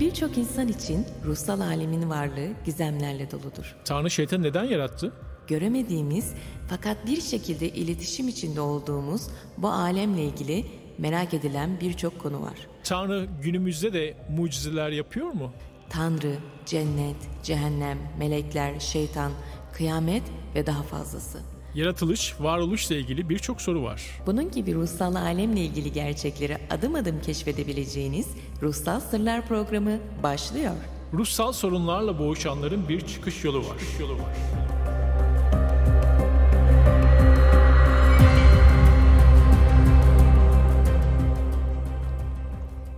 Birçok insan için ruhsal alemin varlığı gizemlerle doludur. Tanrı şeytanı neden yarattı? Göremediğimiz fakat bir şekilde iletişim içinde olduğumuz bu alemle ilgili merak edilen birçok konu var. Tanrı günümüzde de mucizeler yapıyor mu? Tanrı, cennet, cehennem, melekler, şeytan, kıyamet ve daha fazlası yaratılış, varoluşla ilgili birçok soru var. Bunun gibi ruhsal alemle ilgili gerçekleri adım adım keşfedebileceğiniz Ruhsal Sırlar programı başlıyor. Ruhsal sorunlarla boğuşanların bir çıkış yolu var. Çıkış yolu var.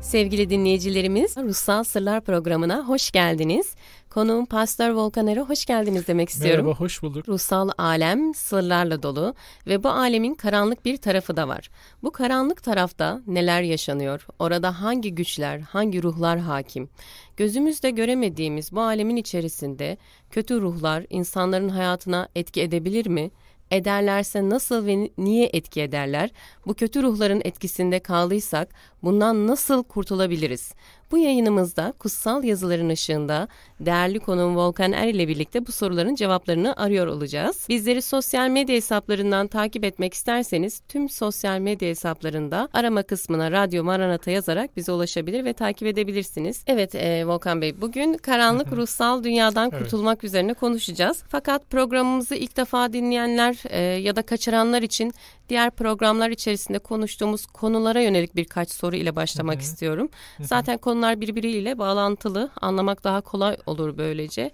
Sevgili dinleyicilerimiz, Ruhsal Sırlar programına hoş geldiniz. Konuğum Pastör Volkan Er'e hoş geldiniz demek istiyorum. Merhaba, hoş bulduk. Ruhsal alem sırlarla dolu ve bu alemin karanlık bir tarafı da var. Bu karanlık tarafta neler yaşanıyor? Orada hangi güçler, hangi ruhlar hakim? Gözümüzde göremediğimiz bu alemin içerisinde kötü ruhlar insanların hayatına etki edebilir mi? ederlerse nasıl ve niye etki ederler? Bu kötü ruhların etkisinde kaldıysak bundan nasıl kurtulabiliriz? Bu yayınımızda kutsal yazıların ışığında değerli konuğum Volkan Er ile birlikte bu soruların cevaplarını arıyor olacağız. Bizleri sosyal medya hesaplarından takip etmek isterseniz tüm sosyal medya hesaplarında arama kısmına Radyo Maranata yazarak bize ulaşabilir ve takip edebilirsiniz. Evet e, Volkan Bey bugün karanlık ruhsal dünyadan evet. kurtulmak üzerine konuşacağız. Fakat programımızı ilk defa dinleyenler e, ya da kaçıranlar için diğer programlar içerisinde konuştuğumuz konulara yönelik birkaç soru ile başlamak istiyorum. Zaten konu onlar birbiriyle bağlantılı. Anlamak daha kolay olur böylece.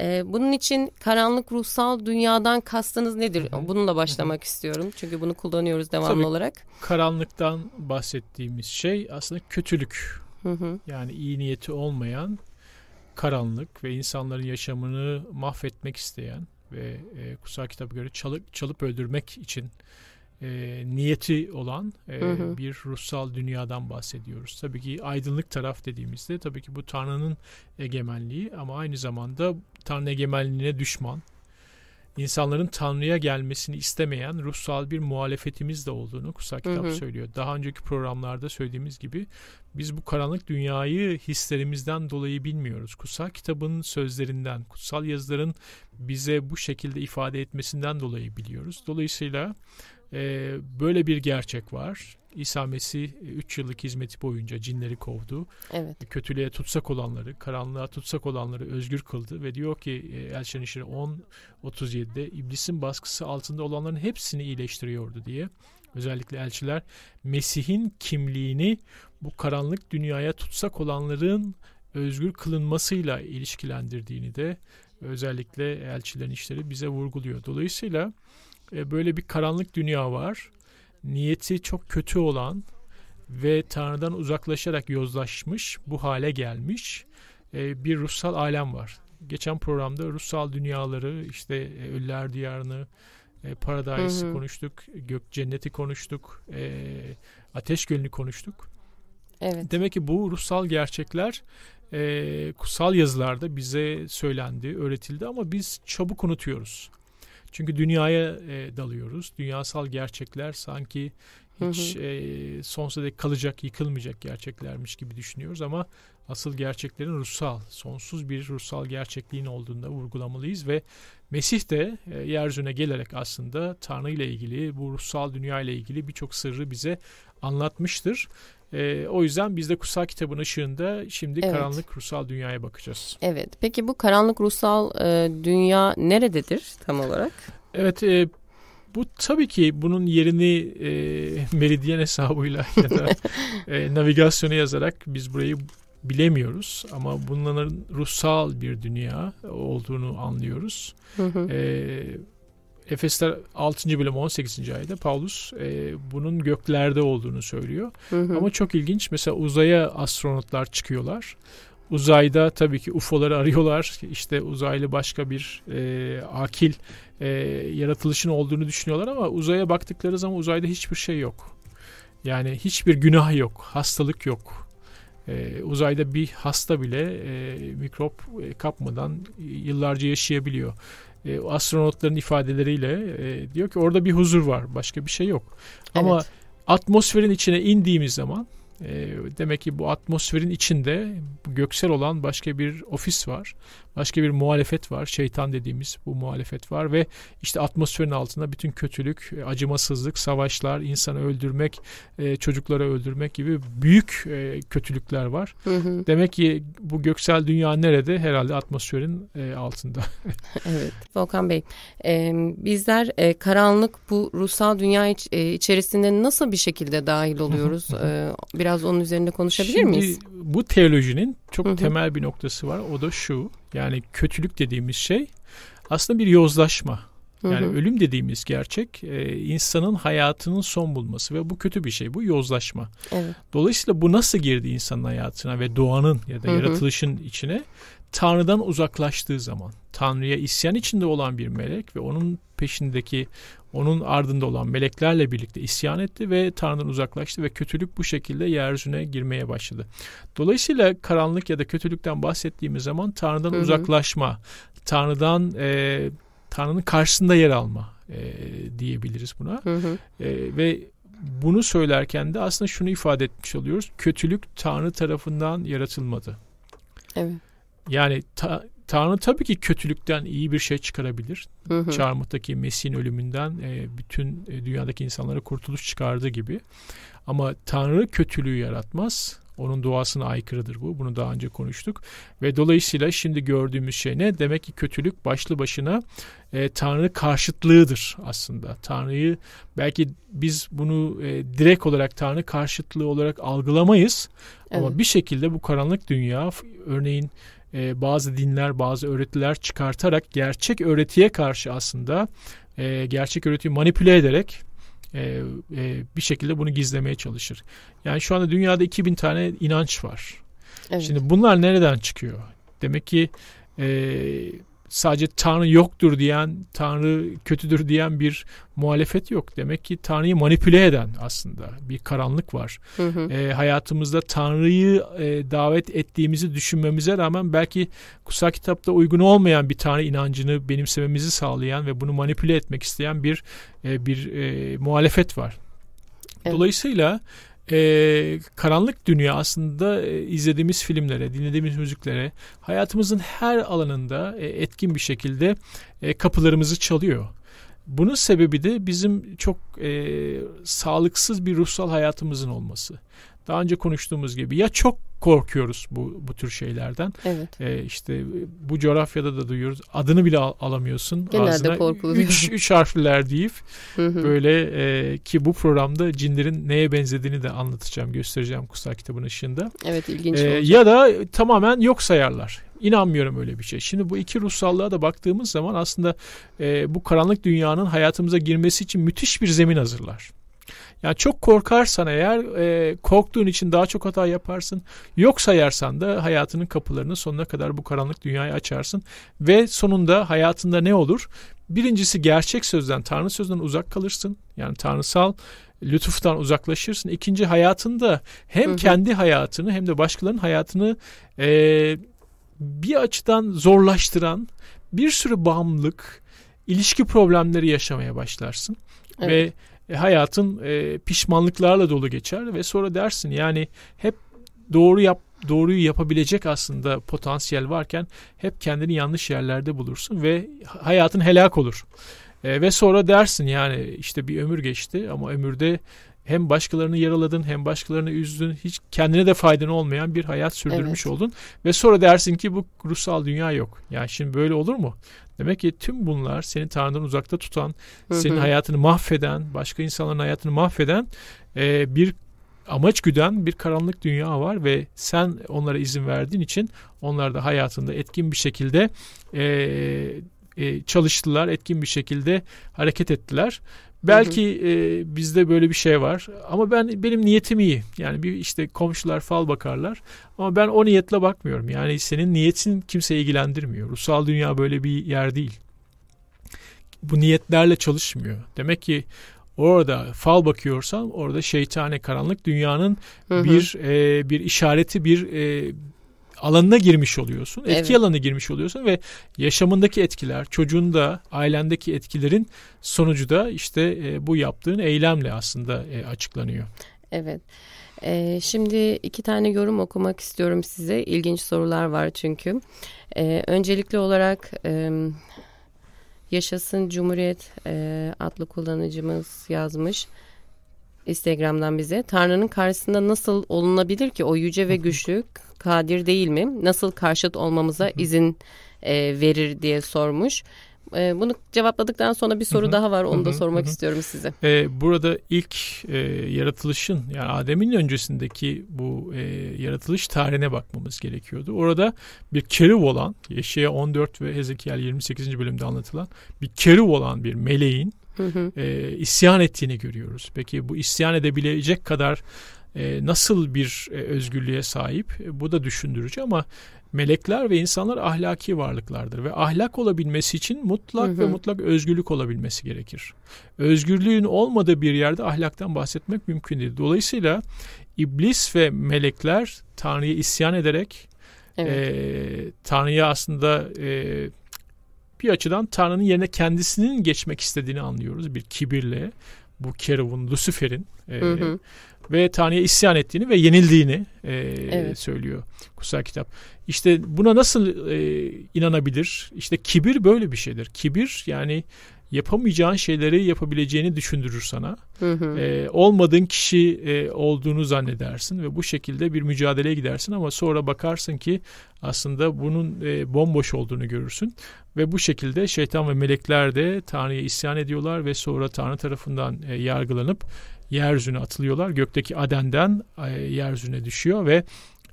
Ee, bunun için karanlık ruhsal dünyadan kastınız nedir? Hı-hı. Bununla başlamak istiyorum. Çünkü bunu kullanıyoruz devamlı Tabii, olarak. Karanlıktan bahsettiğimiz şey aslında kötülük. Yani iyi niyeti olmayan karanlık ve insanların yaşamını mahvetmek isteyen ve e, kutsal kitaba göre çalıp, çalıp öldürmek için e, niyeti olan e, hı hı. bir ruhsal dünyadan bahsediyoruz. Tabii ki aydınlık taraf dediğimizde tabii ki bu Tanrı'nın egemenliği ama aynı zamanda Tanrı egemenliğine düşman, insanların Tanrı'ya gelmesini istemeyen ruhsal bir muhalefetimiz de olduğunu kutsal kitap hı hı. söylüyor. Daha önceki programlarda söylediğimiz gibi biz bu karanlık dünyayı hislerimizden dolayı bilmiyoruz. Kutsal kitabın sözlerinden, kutsal yazıların bize bu şekilde ifade etmesinden dolayı biliyoruz. Dolayısıyla e, böyle bir gerçek var. İsa Mesih 3 e, yıllık hizmeti boyunca cinleri kovdu. Evet. Kötülüğe tutsak olanları, karanlığa tutsak olanları özgür kıldı ve diyor ki e, Elçen İşleri 10.37'de iblisin baskısı altında olanların hepsini iyileştiriyordu diye. Özellikle elçiler Mesih'in kimliğini bu karanlık dünyaya tutsak olanların özgür kılınmasıyla ilişkilendirdiğini de özellikle elçilerin işleri bize vurguluyor. Dolayısıyla e, böyle bir karanlık dünya var. Niyeti çok kötü olan ve Tanrı'dan uzaklaşarak yozlaşmış, bu hale gelmiş e, bir ruhsal alem var. Geçen programda ruhsal dünyaları, işte e, ölüler diyarını, e, konuştuk, gök cenneti konuştuk, ateş gölünü konuştuk. Evet. Demek ki bu ruhsal gerçekler e, kutsal yazılarda bize söylendi, öğretildi ama biz çabuk unutuyoruz. Çünkü dünyaya e, dalıyoruz. Dünyasal gerçekler sanki hiç hı E, sonsuza dek kalacak, yıkılmayacak gerçeklermiş gibi düşünüyoruz ama asıl gerçeklerin ruhsal, sonsuz bir ruhsal gerçekliğin olduğunda vurgulamalıyız ve Mesih de e, yeryüzüne gelerek aslında Tanrı ile ilgili, bu ruhsal dünya ile ilgili birçok sırrı bize anlatmıştır. E, o yüzden biz de kutsal kitabın ışığında şimdi evet. karanlık ruhsal dünyaya bakacağız. Evet. Peki bu karanlık ruhsal e, dünya nerededir tam olarak? Evet. E, bu tabii ki bunun yerini e, meridyen hesabıyla ya da e, navigasyonu yazarak biz burayı bilemiyoruz ama bunların ruhsal bir dünya olduğunu anlıyoruz. Hı e, Efesler 6. bölüm 18. ayda Paulus e, bunun göklerde olduğunu söylüyor. Hı hı. Ama çok ilginç mesela uzaya astronotlar çıkıyorlar. Uzayda tabii ki UFO'ları arıyorlar. İşte uzaylı başka bir e, akil e, yaratılışın olduğunu düşünüyorlar ama uzaya baktıkları zaman uzayda hiçbir şey yok. Yani hiçbir günah yok, hastalık yok. Ee, uzayda bir hasta bile e, mikrop e, kapmadan yıllarca yaşayabiliyor e, astronotların ifadeleriyle e, diyor ki orada bir huzur var başka bir şey yok. Evet. Ama atmosferin içine indiğimiz zaman e, demek ki bu atmosferin içinde göksel olan başka bir ofis var. Başka bir muhalefet var. Şeytan dediğimiz bu muhalefet var ve işte atmosferin altında bütün kötülük, e, acımasızlık, savaşlar, insanı öldürmek, e, çocukları öldürmek gibi büyük e, kötülükler var. Hı hı. Demek ki bu göksel dünya nerede? Herhalde atmosferin altında. evet. Volkan Bey, bizler karanlık bu ruhsal dünya içerisinde nasıl bir şekilde dahil oluyoruz? Biraz onun üzerinde konuşabilir Şimdi, miyiz? Bu teolojinin çok hı hı. temel bir noktası var. O da şu. Yani kötülük dediğimiz şey aslında bir yozlaşma. Yani hı hı. ölüm dediğimiz gerçek e, insanın hayatının son bulması ve bu kötü bir şey. Bu yozlaşma. Evet. Dolayısıyla bu nasıl girdi insanın hayatına ve doğanın ya da hı hı. yaratılışın içine? Tanrı'dan uzaklaştığı zaman Tanrı'ya isyan içinde olan bir melek ve onun peşindeki onun ardında olan meleklerle birlikte isyan etti ve Tanrı'dan uzaklaştı ve kötülük bu şekilde yeryüzüne girmeye başladı. Dolayısıyla karanlık ya da kötülükten bahsettiğimiz zaman Tanrı'dan Hı-hı. uzaklaşma, Tanrı'dan e, Tanrı'nın karşısında yer alma e, diyebiliriz buna. E, ve bunu söylerken de aslında şunu ifade etmiş oluyoruz. Kötülük Tanrı tarafından yaratılmadı. Evet yani ta, Tanrı tabii ki kötülükten iyi bir şey çıkarabilir. Hı hı. Çarmıhtaki Mesih'in ölümünden e, bütün e, dünyadaki insanlara kurtuluş çıkardığı gibi. Ama Tanrı kötülüğü yaratmaz. Onun doğasına aykırıdır bu. Bunu daha önce konuştuk. Ve dolayısıyla şimdi gördüğümüz şey ne? Demek ki kötülük başlı başına e, Tanrı karşıtlığıdır aslında. Tanrı'yı belki biz bunu e, direkt olarak Tanrı karşıtlığı olarak algılamayız. Evet. Ama bir şekilde bu karanlık dünya örneğin e, bazı dinler, bazı öğretiler çıkartarak gerçek öğretiye karşı aslında e, gerçek öğretiyi manipüle ederek e, e, bir şekilde bunu gizlemeye çalışır. Yani şu anda dünyada 2000 tane inanç var. Evet. Şimdi bunlar nereden çıkıyor? Demek ki e, sadece Tanrı yoktur diyen, Tanrı kötüdür diyen bir muhalefet yok. Demek ki Tanrı'yı manipüle eden aslında bir karanlık var. Hı hı. E, hayatımızda Tanrı'yı e, davet ettiğimizi düşünmemize rağmen belki kutsal kitapta uygun olmayan bir Tanrı inancını benimsememizi sağlayan ve bunu manipüle etmek isteyen bir e, bir e, muhalefet var. Evet. Dolayısıyla e, karanlık dünya aslında e, izlediğimiz filmlere, dinlediğimiz müziklere hayatımızın her alanında e, etkin bir şekilde e, kapılarımızı çalıyor. Bunun sebebi de bizim çok e, sağlıksız bir ruhsal hayatımızın olması daha önce konuştuğumuz gibi ya çok korkuyoruz bu bu tür şeylerden. Evet. E, işte bu coğrafyada da duyuyoruz. Adını bile al- alamıyorsun Genelde ağzına. Korkuluyor. Üç, üç harfliler deyip böyle e, ki bu programda cinlerin neye benzediğini de anlatacağım, göstereceğim kutsal kitabın ışığında. Evet ilginç e, Ya da tamamen yok sayarlar. İnanmıyorum öyle bir şey. Şimdi bu iki ruhsallığa da baktığımız zaman aslında e, bu karanlık dünyanın hayatımıza girmesi için müthiş bir zemin hazırlar. Yani çok korkarsan eğer e, korktuğun için daha çok hata yaparsın. Yok sayarsan da hayatının kapılarını sonuna kadar bu karanlık dünyayı açarsın. Ve sonunda hayatında ne olur? Birincisi gerçek sözden, Tanrı sözden uzak kalırsın. Yani tanrısal lütuftan uzaklaşırsın. İkinci hayatında hem hı hı. kendi hayatını hem de başkalarının hayatını e, bir açıdan zorlaştıran bir sürü bağımlılık, ilişki problemleri yaşamaya başlarsın. Evet. Ve e, hayatın e, pişmanlıklarla dolu geçer ve sonra dersin yani hep doğru yap doğruyu yapabilecek aslında potansiyel varken hep kendini yanlış yerlerde bulursun ve hayatın helak olur. E, ve sonra dersin yani işte bir ömür geçti ama ömürde hem başkalarını yaraladın hem başkalarını üzdün. Hiç kendine de faydan olmayan bir hayat sürdürmüş evet. oldun. Ve sonra dersin ki bu ruhsal dünya yok. Yani şimdi böyle olur mu? Demek ki tüm bunlar seni Tanrı'dan uzakta tutan, Hı-hı. senin hayatını mahveden, başka insanların hayatını mahveden e, bir amaç güden bir karanlık dünya var ve sen onlara izin verdiğin için onlar da hayatında etkin bir şekilde e, e, çalıştılar, etkin bir şekilde hareket ettiler. Belki e, bizde böyle bir şey var ama ben benim niyetim iyi. Yani bir işte komşular fal bakarlar ama ben o niyetle bakmıyorum. Yani senin niyetin kimse ilgilendirmiyor. Ruhsal dünya böyle bir yer değil. Bu niyetlerle çalışmıyor. Demek ki orada fal bakıyorsan orada şeytane karanlık dünyanın hı hı. bir e, bir işareti bir e, alanına girmiş oluyorsun. Etki evet. alanına girmiş oluyorsun ve yaşamındaki etkiler, çocuğun da ailendeki etkilerin sonucu da işte e, bu yaptığın eylemle aslında e, açıklanıyor. Evet. Ee, şimdi iki tane yorum okumak istiyorum size. İlginç sorular var çünkü. Ee, öncelikli olarak e, Yaşasın Cumhuriyet e, adlı kullanıcımız yazmış. Instagram'dan bize. Tanrı'nın karşısında nasıl olunabilir ki o yüce ve güçlü kadir değil mi? Nasıl karşıt olmamıza izin e, verir diye sormuş. E, bunu cevapladıktan sonra bir soru daha var. Onu da sormak istiyorum size. E, burada ilk e, yaratılışın yani Adem'in öncesindeki bu e, yaratılış tarihine bakmamız gerekiyordu. Orada bir keruv olan Yeşaya 14 ve Ezekiel 28. bölümde anlatılan bir keruv olan bir meleğin hı E, isyan ettiğini görüyoruz. Peki bu isyan edebilecek kadar e, nasıl bir e, özgürlüğe sahip? E, bu da düşündürücü ama melekler ve insanlar ahlaki varlıklardır ve ahlak olabilmesi için mutlak hı hı. ve mutlak özgürlük olabilmesi gerekir. Özgürlüğün olmadığı bir yerde ahlaktan bahsetmek mümkün değil. Dolayısıyla iblis ve melekler Tanrı'ya isyan ederek evet. e, Tanrı'ya aslında e, bir açıdan Tanrı'nın yerine kendisinin geçmek istediğini anlıyoruz. Bir kibirle bu Keruv'un, Lucifer'in e, hı hı. ve Tanrı'ya isyan ettiğini ve yenildiğini e, evet. söylüyor kutsal kitap. İşte buna nasıl e, inanabilir? İşte kibir böyle bir şeydir. Kibir yani yapamayacağın şeyleri yapabileceğini düşündürür sana. Hı hı. E, olmadığın kişi e, olduğunu zannedersin ve bu şekilde bir mücadeleye gidersin ama sonra bakarsın ki aslında bunun e, bomboş olduğunu görürsün ve bu şekilde şeytan ve melekler de Tanrı'ya isyan ediyorlar ve sonra Tanrı tarafından e, yargılanıp yeryüzüne atılıyorlar. Gökteki Aden'den e, yeryüzüne düşüyor ve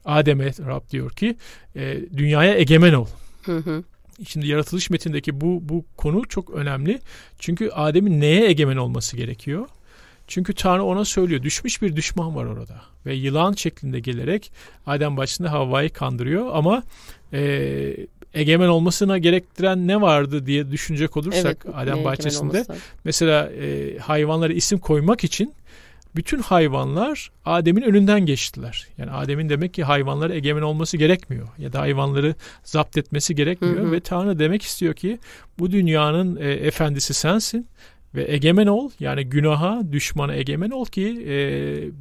Adem'e Rab diyor ki e, dünyaya egemen ol. Hı hı. Şimdi yaratılış metindeki bu bu konu çok önemli. Çünkü Adem'in neye egemen olması gerekiyor? Çünkü Tanrı ona söylüyor. Düşmüş bir düşman var orada. Ve yılan şeklinde gelerek Adem başında Havva'yı kandırıyor. Ama e, egemen olmasına gerektiren ne vardı diye düşünecek olursak evet, Adem bahçesinde. Mesela e, hayvanlara isim koymak için bütün hayvanlar Adem'in önünden geçtiler. Yani Adem'in demek ki hayvanlara egemen olması gerekmiyor ya da hayvanları zapt etmesi gerekmiyor hı hı. ve Tanrı demek istiyor ki bu dünyanın e, efendisi sensin ve egemen ol yani günaha, düşmana egemen ol ki e,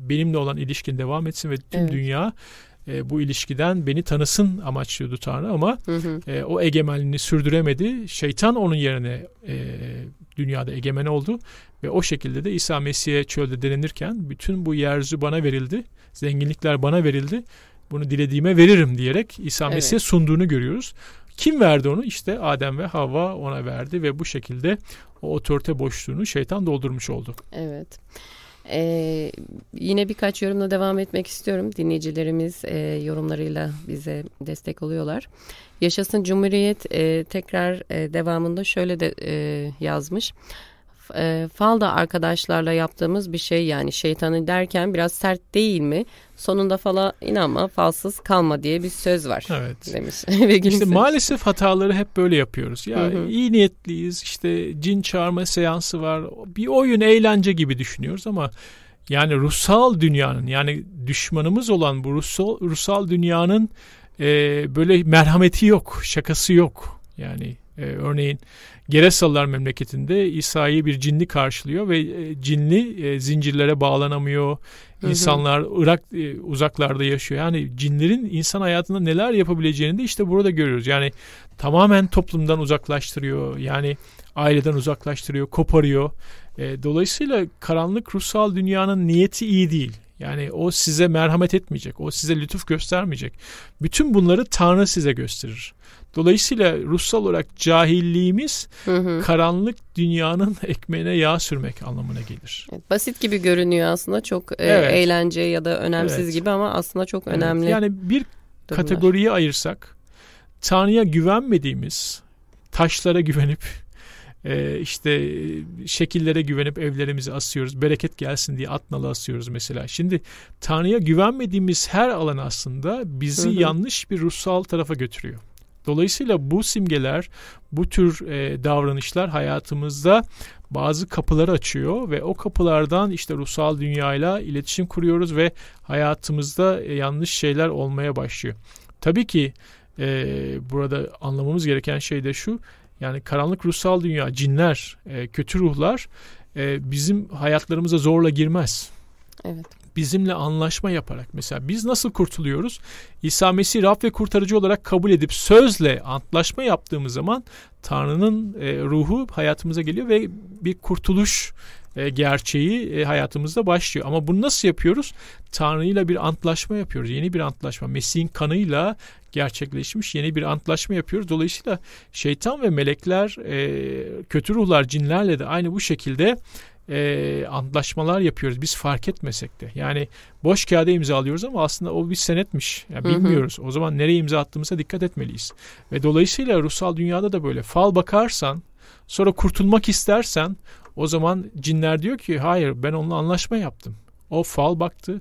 benimle olan ilişkin devam etsin ve tüm evet. dünya e, bu ilişkiden beni tanısın amaçlıyordu Tanrı ama hı hı. E, o egemenliğini sürdüremedi. Şeytan onun yerine e, dünyada egemen oldu ve o şekilde de İsa Mesih'e çölde denenirken bütün bu yeryüzü bana verildi, zenginlikler bana verildi, bunu dilediğime veririm diyerek İsa evet. Mesih'e sunduğunu görüyoruz. Kim verdi onu? İşte Adem ve Havva ona verdi ve bu şekilde o otorite boşluğunu şeytan doldurmuş oldu. Evet. Ee, yine birkaç yorumla devam etmek istiyorum. Dinleyicilerimiz e, yorumlarıyla bize destek oluyorlar. Yaşasın Cumhuriyet e, tekrar e, devamında şöyle de e, yazmış e, falda arkadaşlarla yaptığımız bir şey yani şeytanı derken biraz sert değil mi? Sonunda fala inanma, falsız kalma diye bir söz var evet. demiş. işte maalesef hataları hep böyle yapıyoruz. Ya yani hı hı. iyi niyetliyiz işte cin çağırma seansı var. Bir oyun eğlence gibi düşünüyoruz ama yani ruhsal dünyanın yani düşmanımız olan bu ruhsal, ruhsal dünyanın e, böyle merhameti yok, şakası yok. Yani e, örneğin Geresalılar memleketinde İsa'yı bir cinli karşılıyor ve e, cinli e, zincirlere bağlanamıyor. İnsanlar hı hı. Irak e, uzaklarda yaşıyor. Yani cinlerin insan hayatında neler yapabileceğini de işte burada görüyoruz. Yani tamamen toplumdan uzaklaştırıyor. Yani aileden uzaklaştırıyor, koparıyor. dolayısıyla karanlık ruhsal dünyanın niyeti iyi değil. Yani o size merhamet etmeyecek. O size lütuf göstermeyecek. Bütün bunları Tanrı size gösterir. Dolayısıyla ruhsal olarak cahilliğimiz hı hı. karanlık dünyanın ekmeğine yağ sürmek anlamına gelir. Evet, basit gibi görünüyor aslında çok e, evet. e, eğlence ya da önemsiz evet. gibi ama aslında çok evet. önemli. Yani bir durumlar. kategoriye ayırsak Tanrı'ya güvenmediğimiz taşlara güvenip e, işte şekillere güvenip evlerimizi asıyoruz. Bereket gelsin diye atnalı asıyoruz mesela. Şimdi Tanrı'ya güvenmediğimiz her alan aslında bizi hı hı. yanlış bir ruhsal tarafa götürüyor. Dolayısıyla bu simgeler, bu tür e, davranışlar hayatımızda bazı kapıları açıyor ve o kapılardan işte ruhsal dünyayla iletişim kuruyoruz ve hayatımızda e, yanlış şeyler olmaya başlıyor. Tabii ki e, burada anlamamız gereken şey de şu. Yani karanlık ruhsal dünya, cinler, e, kötü ruhlar e, bizim hayatlarımıza zorla girmez. Evet bizimle anlaşma yaparak mesela biz nasıl kurtuluyoruz? İsa Mesih Rab ve kurtarıcı olarak kabul edip sözle antlaşma yaptığımız zaman Tanrı'nın e, ruhu hayatımıza geliyor ve bir kurtuluş e, gerçeği e, hayatımızda başlıyor. Ama bunu nasıl yapıyoruz? Tanrı'yla bir antlaşma yapıyoruz. Yeni bir antlaşma. Mesih'in kanıyla gerçekleşmiş yeni bir antlaşma yapıyoruz. Dolayısıyla şeytan ve melekler, e, kötü ruhlar, cinlerle de aynı bu şekilde e, antlaşmalar yapıyoruz biz fark etmesek de. Yani boş kağıda imzalıyoruz ama aslında o bir senetmiş. Yani bilmiyoruz. Hı hı. O zaman nereye imza attığımıza dikkat etmeliyiz. Ve dolayısıyla ruhsal dünyada da böyle fal bakarsan sonra kurtulmak istersen o zaman cinler diyor ki hayır ben onunla anlaşma yaptım. O fal baktı.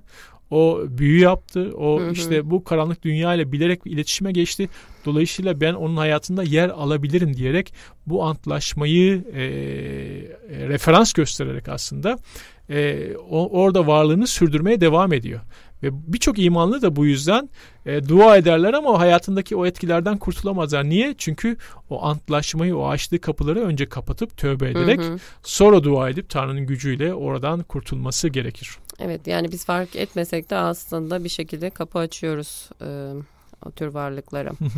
O büyü yaptı. O hı hı. işte bu karanlık dünya ile bilerek iletişime geçti. Dolayısıyla ben onun hayatında yer alabilirim diyerek bu antlaşmayı e, referans göstererek aslında e, o, orada varlığını sürdürmeye devam ediyor. Ve birçok imanlı da bu yüzden e, dua ederler ama o hayatındaki o etkilerden kurtulamazlar. Niye? Çünkü o antlaşmayı, o açtığı kapıları önce kapatıp tövbe ederek hı hı. sonra dua edip Tanrı'nın gücüyle oradan kurtulması gerekir. Evet yani biz fark etmesek de aslında bir şekilde kapı açıyoruz e, o tür varlıklara. Hı hı.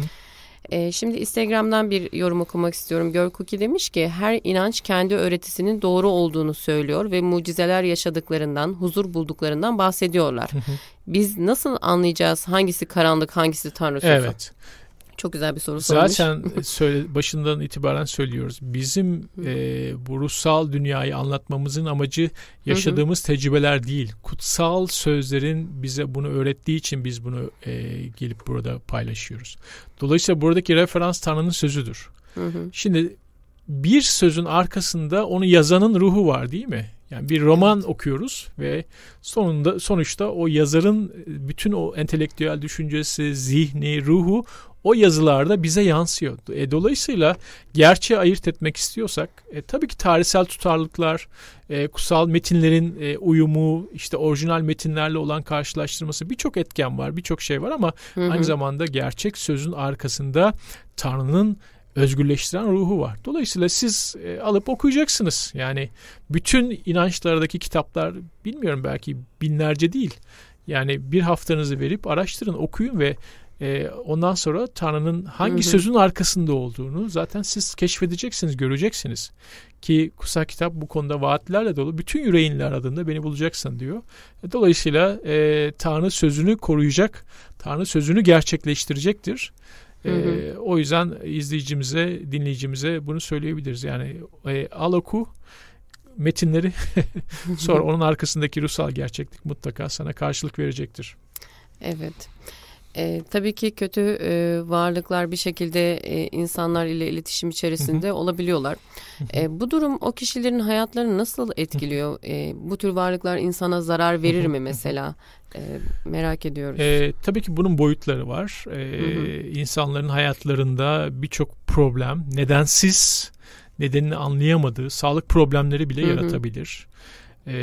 Ee, şimdi Instagram'dan bir yorum okumak istiyorum. Görkuki demiş ki her inanç kendi öğretisinin doğru olduğunu söylüyor ve mucizeler yaşadıklarından, huzur bulduklarından bahsediyorlar. Biz nasıl anlayacağız hangisi karanlık, hangisi tanrı Evet. Çok güzel bir soru Zaten sormuş. Zaten başından itibaren söylüyoruz. Bizim e, bu ruhsal dünyayı anlatmamızın amacı yaşadığımız hı hı. tecrübeler değil. Kutsal sözlerin bize bunu öğrettiği için biz bunu e, gelip burada paylaşıyoruz. Dolayısıyla buradaki referans Tanrı'nın sözüdür. Hı hı. Şimdi bir sözün arkasında onu yazanın ruhu var değil mi? Yani bir roman evet. okuyoruz ve sonunda sonuçta o yazarın e, bütün o entelektüel düşüncesi, zihni, ruhu o yazılarda bize yansıyor. E, dolayısıyla gerçeği ayırt etmek istiyorsak e, tabii ki tarihsel tutarlıklar, e, kutsal metinlerin e, uyumu, işte orijinal metinlerle olan karşılaştırması birçok etken var, birçok şey var ama hı hı. aynı zamanda gerçek sözün arkasında Tanrı'nın özgürleştiren ruhu var. Dolayısıyla siz e, alıp okuyacaksınız. Yani bütün inançlardaki kitaplar bilmiyorum belki binlerce değil. Yani bir haftanızı verip araştırın, okuyun ve ee, ondan sonra Tanrı'nın hangi hı hı. sözün arkasında olduğunu zaten siz keşfedeceksiniz, göreceksiniz. Ki kutsal kitap bu konuda vaatlerle dolu. Bütün yüreğinle aradığında beni bulacaksın diyor. E, dolayısıyla e, Tanrı sözünü koruyacak, Tanrı sözünü gerçekleştirecektir. E, hı hı. E, o yüzden izleyicimize, dinleyicimize bunu söyleyebiliriz. Yani e, al oku metinleri sonra onun arkasındaki ruhsal gerçeklik mutlaka sana karşılık verecektir. Evet. E, tabii ki kötü e, varlıklar bir şekilde e, insanlar ile iletişim içerisinde Hı-hı. olabiliyorlar. E, bu durum o kişilerin hayatlarını nasıl etkiliyor? E, bu tür varlıklar insana zarar verir mi mesela? E, merak ediyoruz. E, tabii ki bunun boyutları var. E, hı hayatlarında birçok problem nedensiz nedenini anlayamadığı sağlık problemleri bile Hı-hı. yaratabilir. E,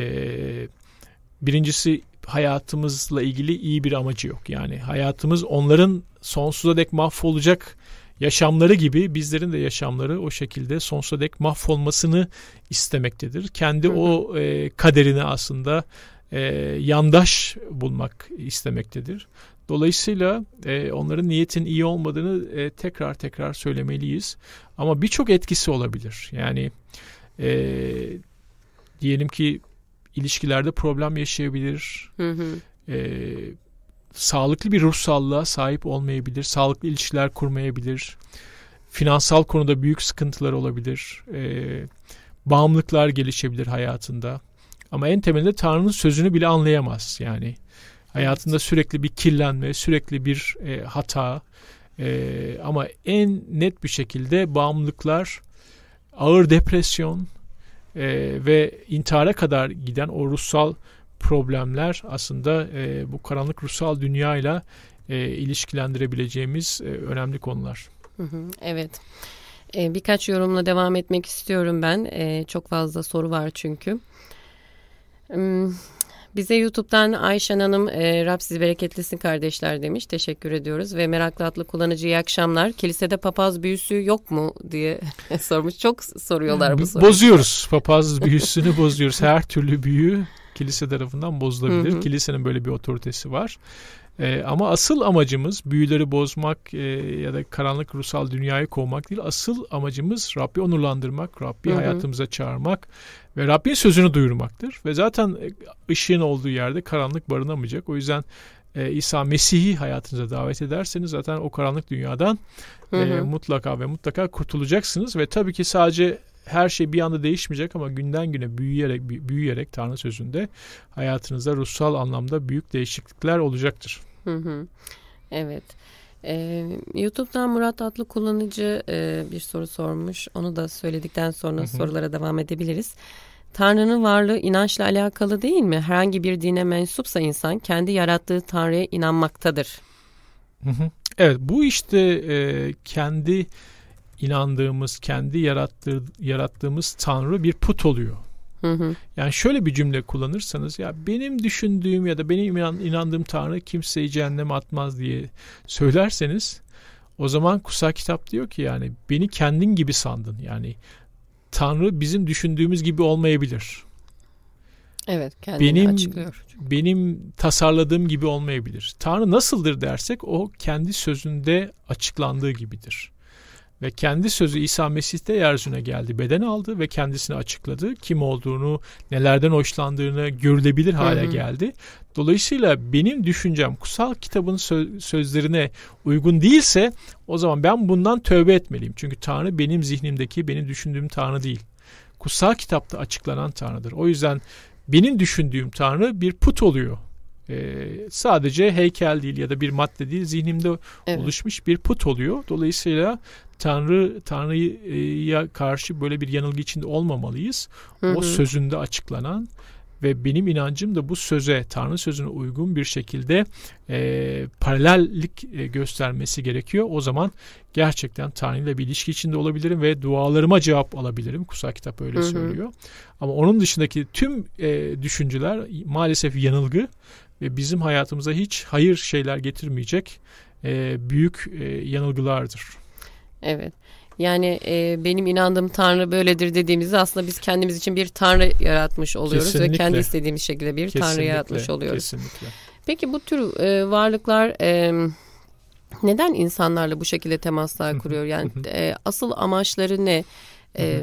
birincisi hayatımızla ilgili iyi bir amacı yok. Yani hayatımız onların sonsuza dek mahvolacak yaşamları gibi bizlerin de yaşamları o şekilde sonsuza dek mahvolmasını istemektedir. Kendi hı hı. o e, kaderini aslında e, yandaş bulmak istemektedir. Dolayısıyla e, onların niyetin iyi olmadığını e, tekrar tekrar söylemeliyiz. Ama birçok etkisi olabilir. Yani e, diyelim ki ilişkilerde problem yaşayabilir. Hı hı. E, sağlıklı bir ruhsallığa sahip olmayabilir. Sağlıklı ilişkiler kurmayabilir. Finansal konuda büyük sıkıntılar olabilir. E, bağımlılıklar gelişebilir hayatında. Ama en temelde Tanrı'nın sözünü bile anlayamaz. Yani hayatında evet. sürekli bir kirlenme, sürekli bir e, hata. E, ama en net bir şekilde bağımlıklar, ağır depresyon, e, ve intihara kadar giden o ruhsal problemler aslında e, bu karanlık ruhsal dünyayla e, ilişkilendirebileceğimiz e, önemli konular. evet. E, birkaç yorumla devam etmek istiyorum ben. E, çok fazla soru var çünkü. Hmm. Bize YouTube'dan Ayşen Hanım e, Rab sizi bereketlisin kardeşler demiş. Teşekkür ediyoruz. Ve meraklı atlı kullanıcı iyi akşamlar. Kilisede papaz büyüsü yok mu diye sormuş. Çok soruyorlar bu soruyu. Bozuyoruz. Papaz büyüsünü bozuyoruz. Her türlü büyü kilise tarafından bozulabilir. Hı hı. Kilisenin böyle bir otoritesi var. Ee, ama asıl amacımız büyüleri bozmak e, ya da karanlık ruhsal dünyayı kovmak değil. Asıl amacımız Rabbi onurlandırmak, Rabbi hı hı. hayatımıza çağırmak ve Rabbin sözünü duyurmaktır. Ve zaten e, ışığın olduğu yerde karanlık barınamayacak. O yüzden e, İsa Mesih'i hayatınıza davet ederseniz zaten o karanlık dünyadan hı e, hı. E, mutlaka ve mutlaka kurtulacaksınız ve tabii ki sadece her şey bir anda değişmeyecek ama günden güne büyüyerek büyüyerek Tanrı sözünde hayatınızda ruhsal anlamda büyük değişiklikler olacaktır. Hı hı. Evet. Ee, YouTube'dan Murat adlı kullanıcı bir soru sormuş. Onu da söyledikten sonra Hı-hı. sorulara devam edebiliriz. Tanrı'nın varlığı inançla alakalı değil mi? Herhangi bir dine mensupsa insan kendi yarattığı Tanrı'ya inanmaktadır. Hı-hı. Evet bu işte e, kendi inandığımız, kendi yarattığı, yarattığımız Tanrı bir put oluyor. Hı hı. Yani şöyle bir cümle kullanırsanız ya benim düşündüğüm ya da benim inandığım Tanrı kimseyi cehenneme atmaz diye söylerseniz o zaman kutsal kitap diyor ki yani beni kendin gibi sandın. Yani Tanrı bizim düşündüğümüz gibi olmayabilir. Evet kendini benim, açıklıyor. Benim tasarladığım gibi olmayabilir. Tanrı nasıldır dersek o kendi sözünde açıklandığı gibidir ve kendi sözü İsa Mesih'te yeryüzüne geldi. Beden aldı ve kendisini açıkladı. Kim olduğunu, nelerden hoşlandığını görülebilir hale hı geldi. Dolayısıyla benim düşüncem kutsal kitabın sözlerine uygun değilse o zaman ben bundan tövbe etmeliyim. Çünkü Tanrı benim zihnimdeki, benim düşündüğüm Tanrı değil. Kutsal kitapta açıklanan Tanrı'dır. O yüzden benim düşündüğüm Tanrı bir put oluyor e, sadece heykel değil ya da bir madde değil zihnimde evet. oluşmuş bir put oluyor. Dolayısıyla Tanrı Tanrı'ya karşı böyle bir yanılgı içinde olmamalıyız. Hı hı. O sözünde açıklanan ve benim inancım da bu söze Tanrı sözüne uygun bir şekilde e, paralellik e, göstermesi gerekiyor. O zaman gerçekten Tanrı'yla bir ilişki içinde olabilirim ve dualarıma cevap alabilirim. Kutsal kitap öyle hı hı. söylüyor. Ama onun dışındaki tüm e, düşünceler maalesef yanılgı ve bizim hayatımıza hiç hayır şeyler getirmeyecek e, büyük e, yanılgılardır. Evet. Yani e, benim inandığım Tanrı böyledir dediğimizde aslında biz kendimiz için bir Tanrı yaratmış oluyoruz kesinlikle. ve kendi istediğimiz şekilde bir kesinlikle, Tanrı yaratmış oluyoruz. Kesinlikle. Peki bu tür e, varlıklar e, neden insanlarla bu şekilde temaslar kuruyor? Yani e, asıl amaçları ne? E,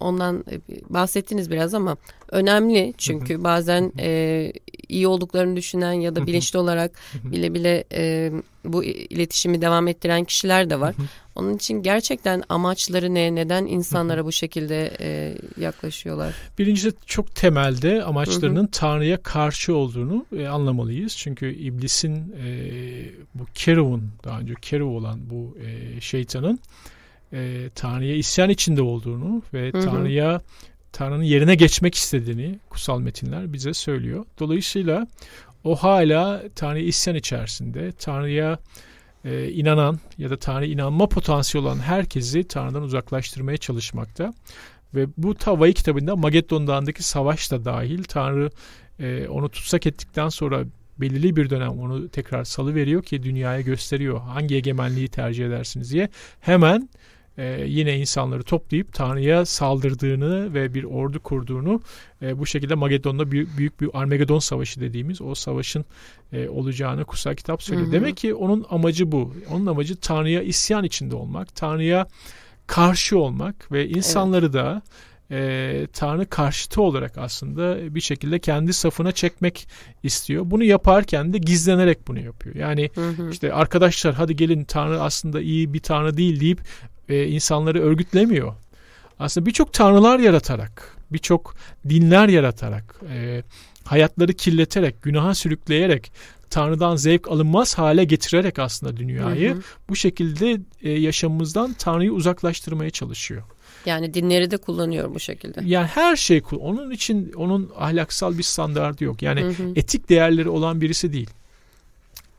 ondan e, bahsettiniz biraz ama önemli çünkü bazen e, iyi olduklarını düşünen ya da bilinçli olarak bile bile e, bu iletişimi devam ettiren kişiler de var. Onun için gerçekten amaçları ne? Neden insanlara bu şekilde e, yaklaşıyorlar? Birincisi çok temelde amaçlarının Tanrı'ya karşı olduğunu e, anlamalıyız. Çünkü iblisin e, bu Keruv'un daha önce Keruv olan bu e, şeytanın e, Tanrı'ya isyan içinde olduğunu ve Tanrı'ya Tanrı'nın yerine geçmek istediğini kutsal metinler bize söylüyor. Dolayısıyla o hala Tanrı isyan içerisinde, Tanrı'ya e, inanan ya da Tanrı inanma potansiyeli olan herkesi Tanrı'dan uzaklaştırmaya çalışmakta. Ve bu Tavayı kitabında Mageddon Dağı'ndaki savaş da dahil Tanrı e, onu tutsak ettikten sonra belirli bir dönem onu tekrar salı veriyor ki dünyaya gösteriyor hangi egemenliği tercih edersiniz diye. Hemen e, yine insanları toplayıp Tanrı'ya saldırdığını ve bir ordu kurduğunu e, bu şekilde Magedon'da büyük, büyük bir Armagedon savaşı dediğimiz o savaşın e, olacağını kutsal kitap söylüyor. Hı hı. Demek ki onun amacı bu. Onun amacı Tanrı'ya isyan içinde olmak, Tanrı'ya karşı olmak ve insanları evet. da e, Tanrı karşıtı olarak aslında bir şekilde kendi safına çekmek istiyor. Bunu yaparken de gizlenerek bunu yapıyor. Yani hı hı. işte arkadaşlar hadi gelin Tanrı aslında iyi bir Tanrı değil deyip e, insanları örgütlemiyor. Aslında birçok tanrılar yaratarak, birçok dinler yaratarak, e, hayatları kirleterek, günaha sürükleyerek, Tanrı'dan zevk alınmaz hale getirerek aslında dünyayı hı hı. bu şekilde e, yaşamımızdan Tanrı'yı uzaklaştırmaya çalışıyor. Yani dinleri de kullanıyor bu şekilde. Yani her şey onun için onun ahlaksal bir standardı yok. Yani hı hı. etik değerleri olan birisi değil.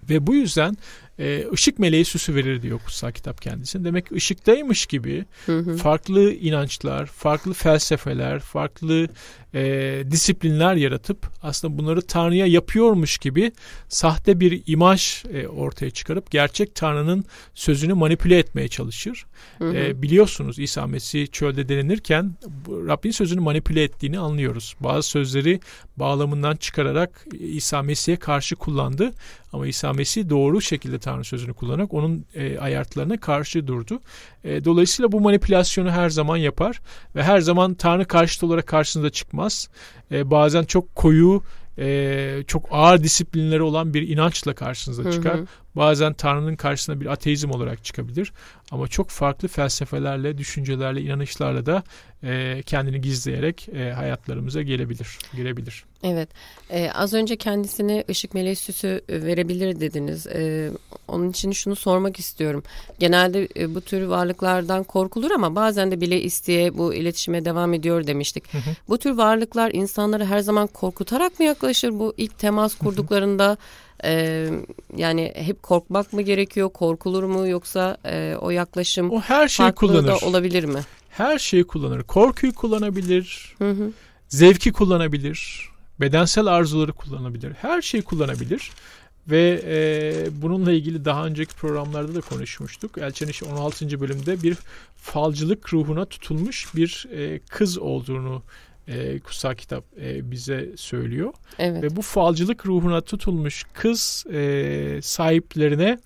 Ve bu yüzden e, ışık meleği süsü verir diyor kutsal kitap kendisine. Demek ki ışıktaymış gibi hı hı. farklı inançlar, farklı felsefeler, farklı e, disiplinler yaratıp aslında bunları Tanrı'ya yapıyormuş gibi sahte bir imaj e, ortaya çıkarıp gerçek Tanrı'nın sözünü manipüle etmeye çalışır. Hı hı. E, biliyorsunuz İsa Mesih çölde denenirken Rabbin sözünü manipüle ettiğini anlıyoruz. Bazı sözleri bağlamından çıkararak İsa Mesih'e karşı kullandı ama İsa Mesih doğru şekilde Tanrı sözünü kullanarak onun e, ayartlarına karşı durdu. E, dolayısıyla bu manipülasyonu her zaman yapar ve her zaman Tanrı karşıtı olarak karşınıza çıkmaz olmaz. E, bazen çok koyu e, çok ağır disiplinleri olan bir inançla karşınıza çıkar. Hı hı. Bazen Tanrı'nın karşısına bir ateizm olarak çıkabilir. Ama çok farklı felsefelerle, düşüncelerle, inanışlarla da e, kendini gizleyerek e, hayatlarımıza gelebilir, girebilir. Evet. E, az önce kendisine ışık meleği süsü e, verebilir dediniz. E, onun için şunu sormak istiyorum. Genelde e, bu tür varlıklardan korkulur ama bazen de bile isteye bu iletişime devam ediyor demiştik. Hı hı. Bu tür varlıklar insanları her zaman korkutarak mı yaklaşır? Bu ilk temas kurduklarında... Hı hı ee, yani hep korkmak mı gerekiyor, korkulur mu yoksa e, o yaklaşım o her şeyi farklı kullanır. da olabilir mi? Her şeyi kullanır. Korkuyu kullanabilir, hı hı. zevki kullanabilir, bedensel arzuları kullanabilir, her şeyi kullanabilir. Ve e, bununla ilgili daha önceki programlarda da konuşmuştuk. Elçin İş 16. bölümde bir falcılık ruhuna tutulmuş bir e, kız olduğunu e, kutsal kitap e, bize söylüyor. Evet. Ve bu falcılık ruhuna tutulmuş kız e, sahiplerine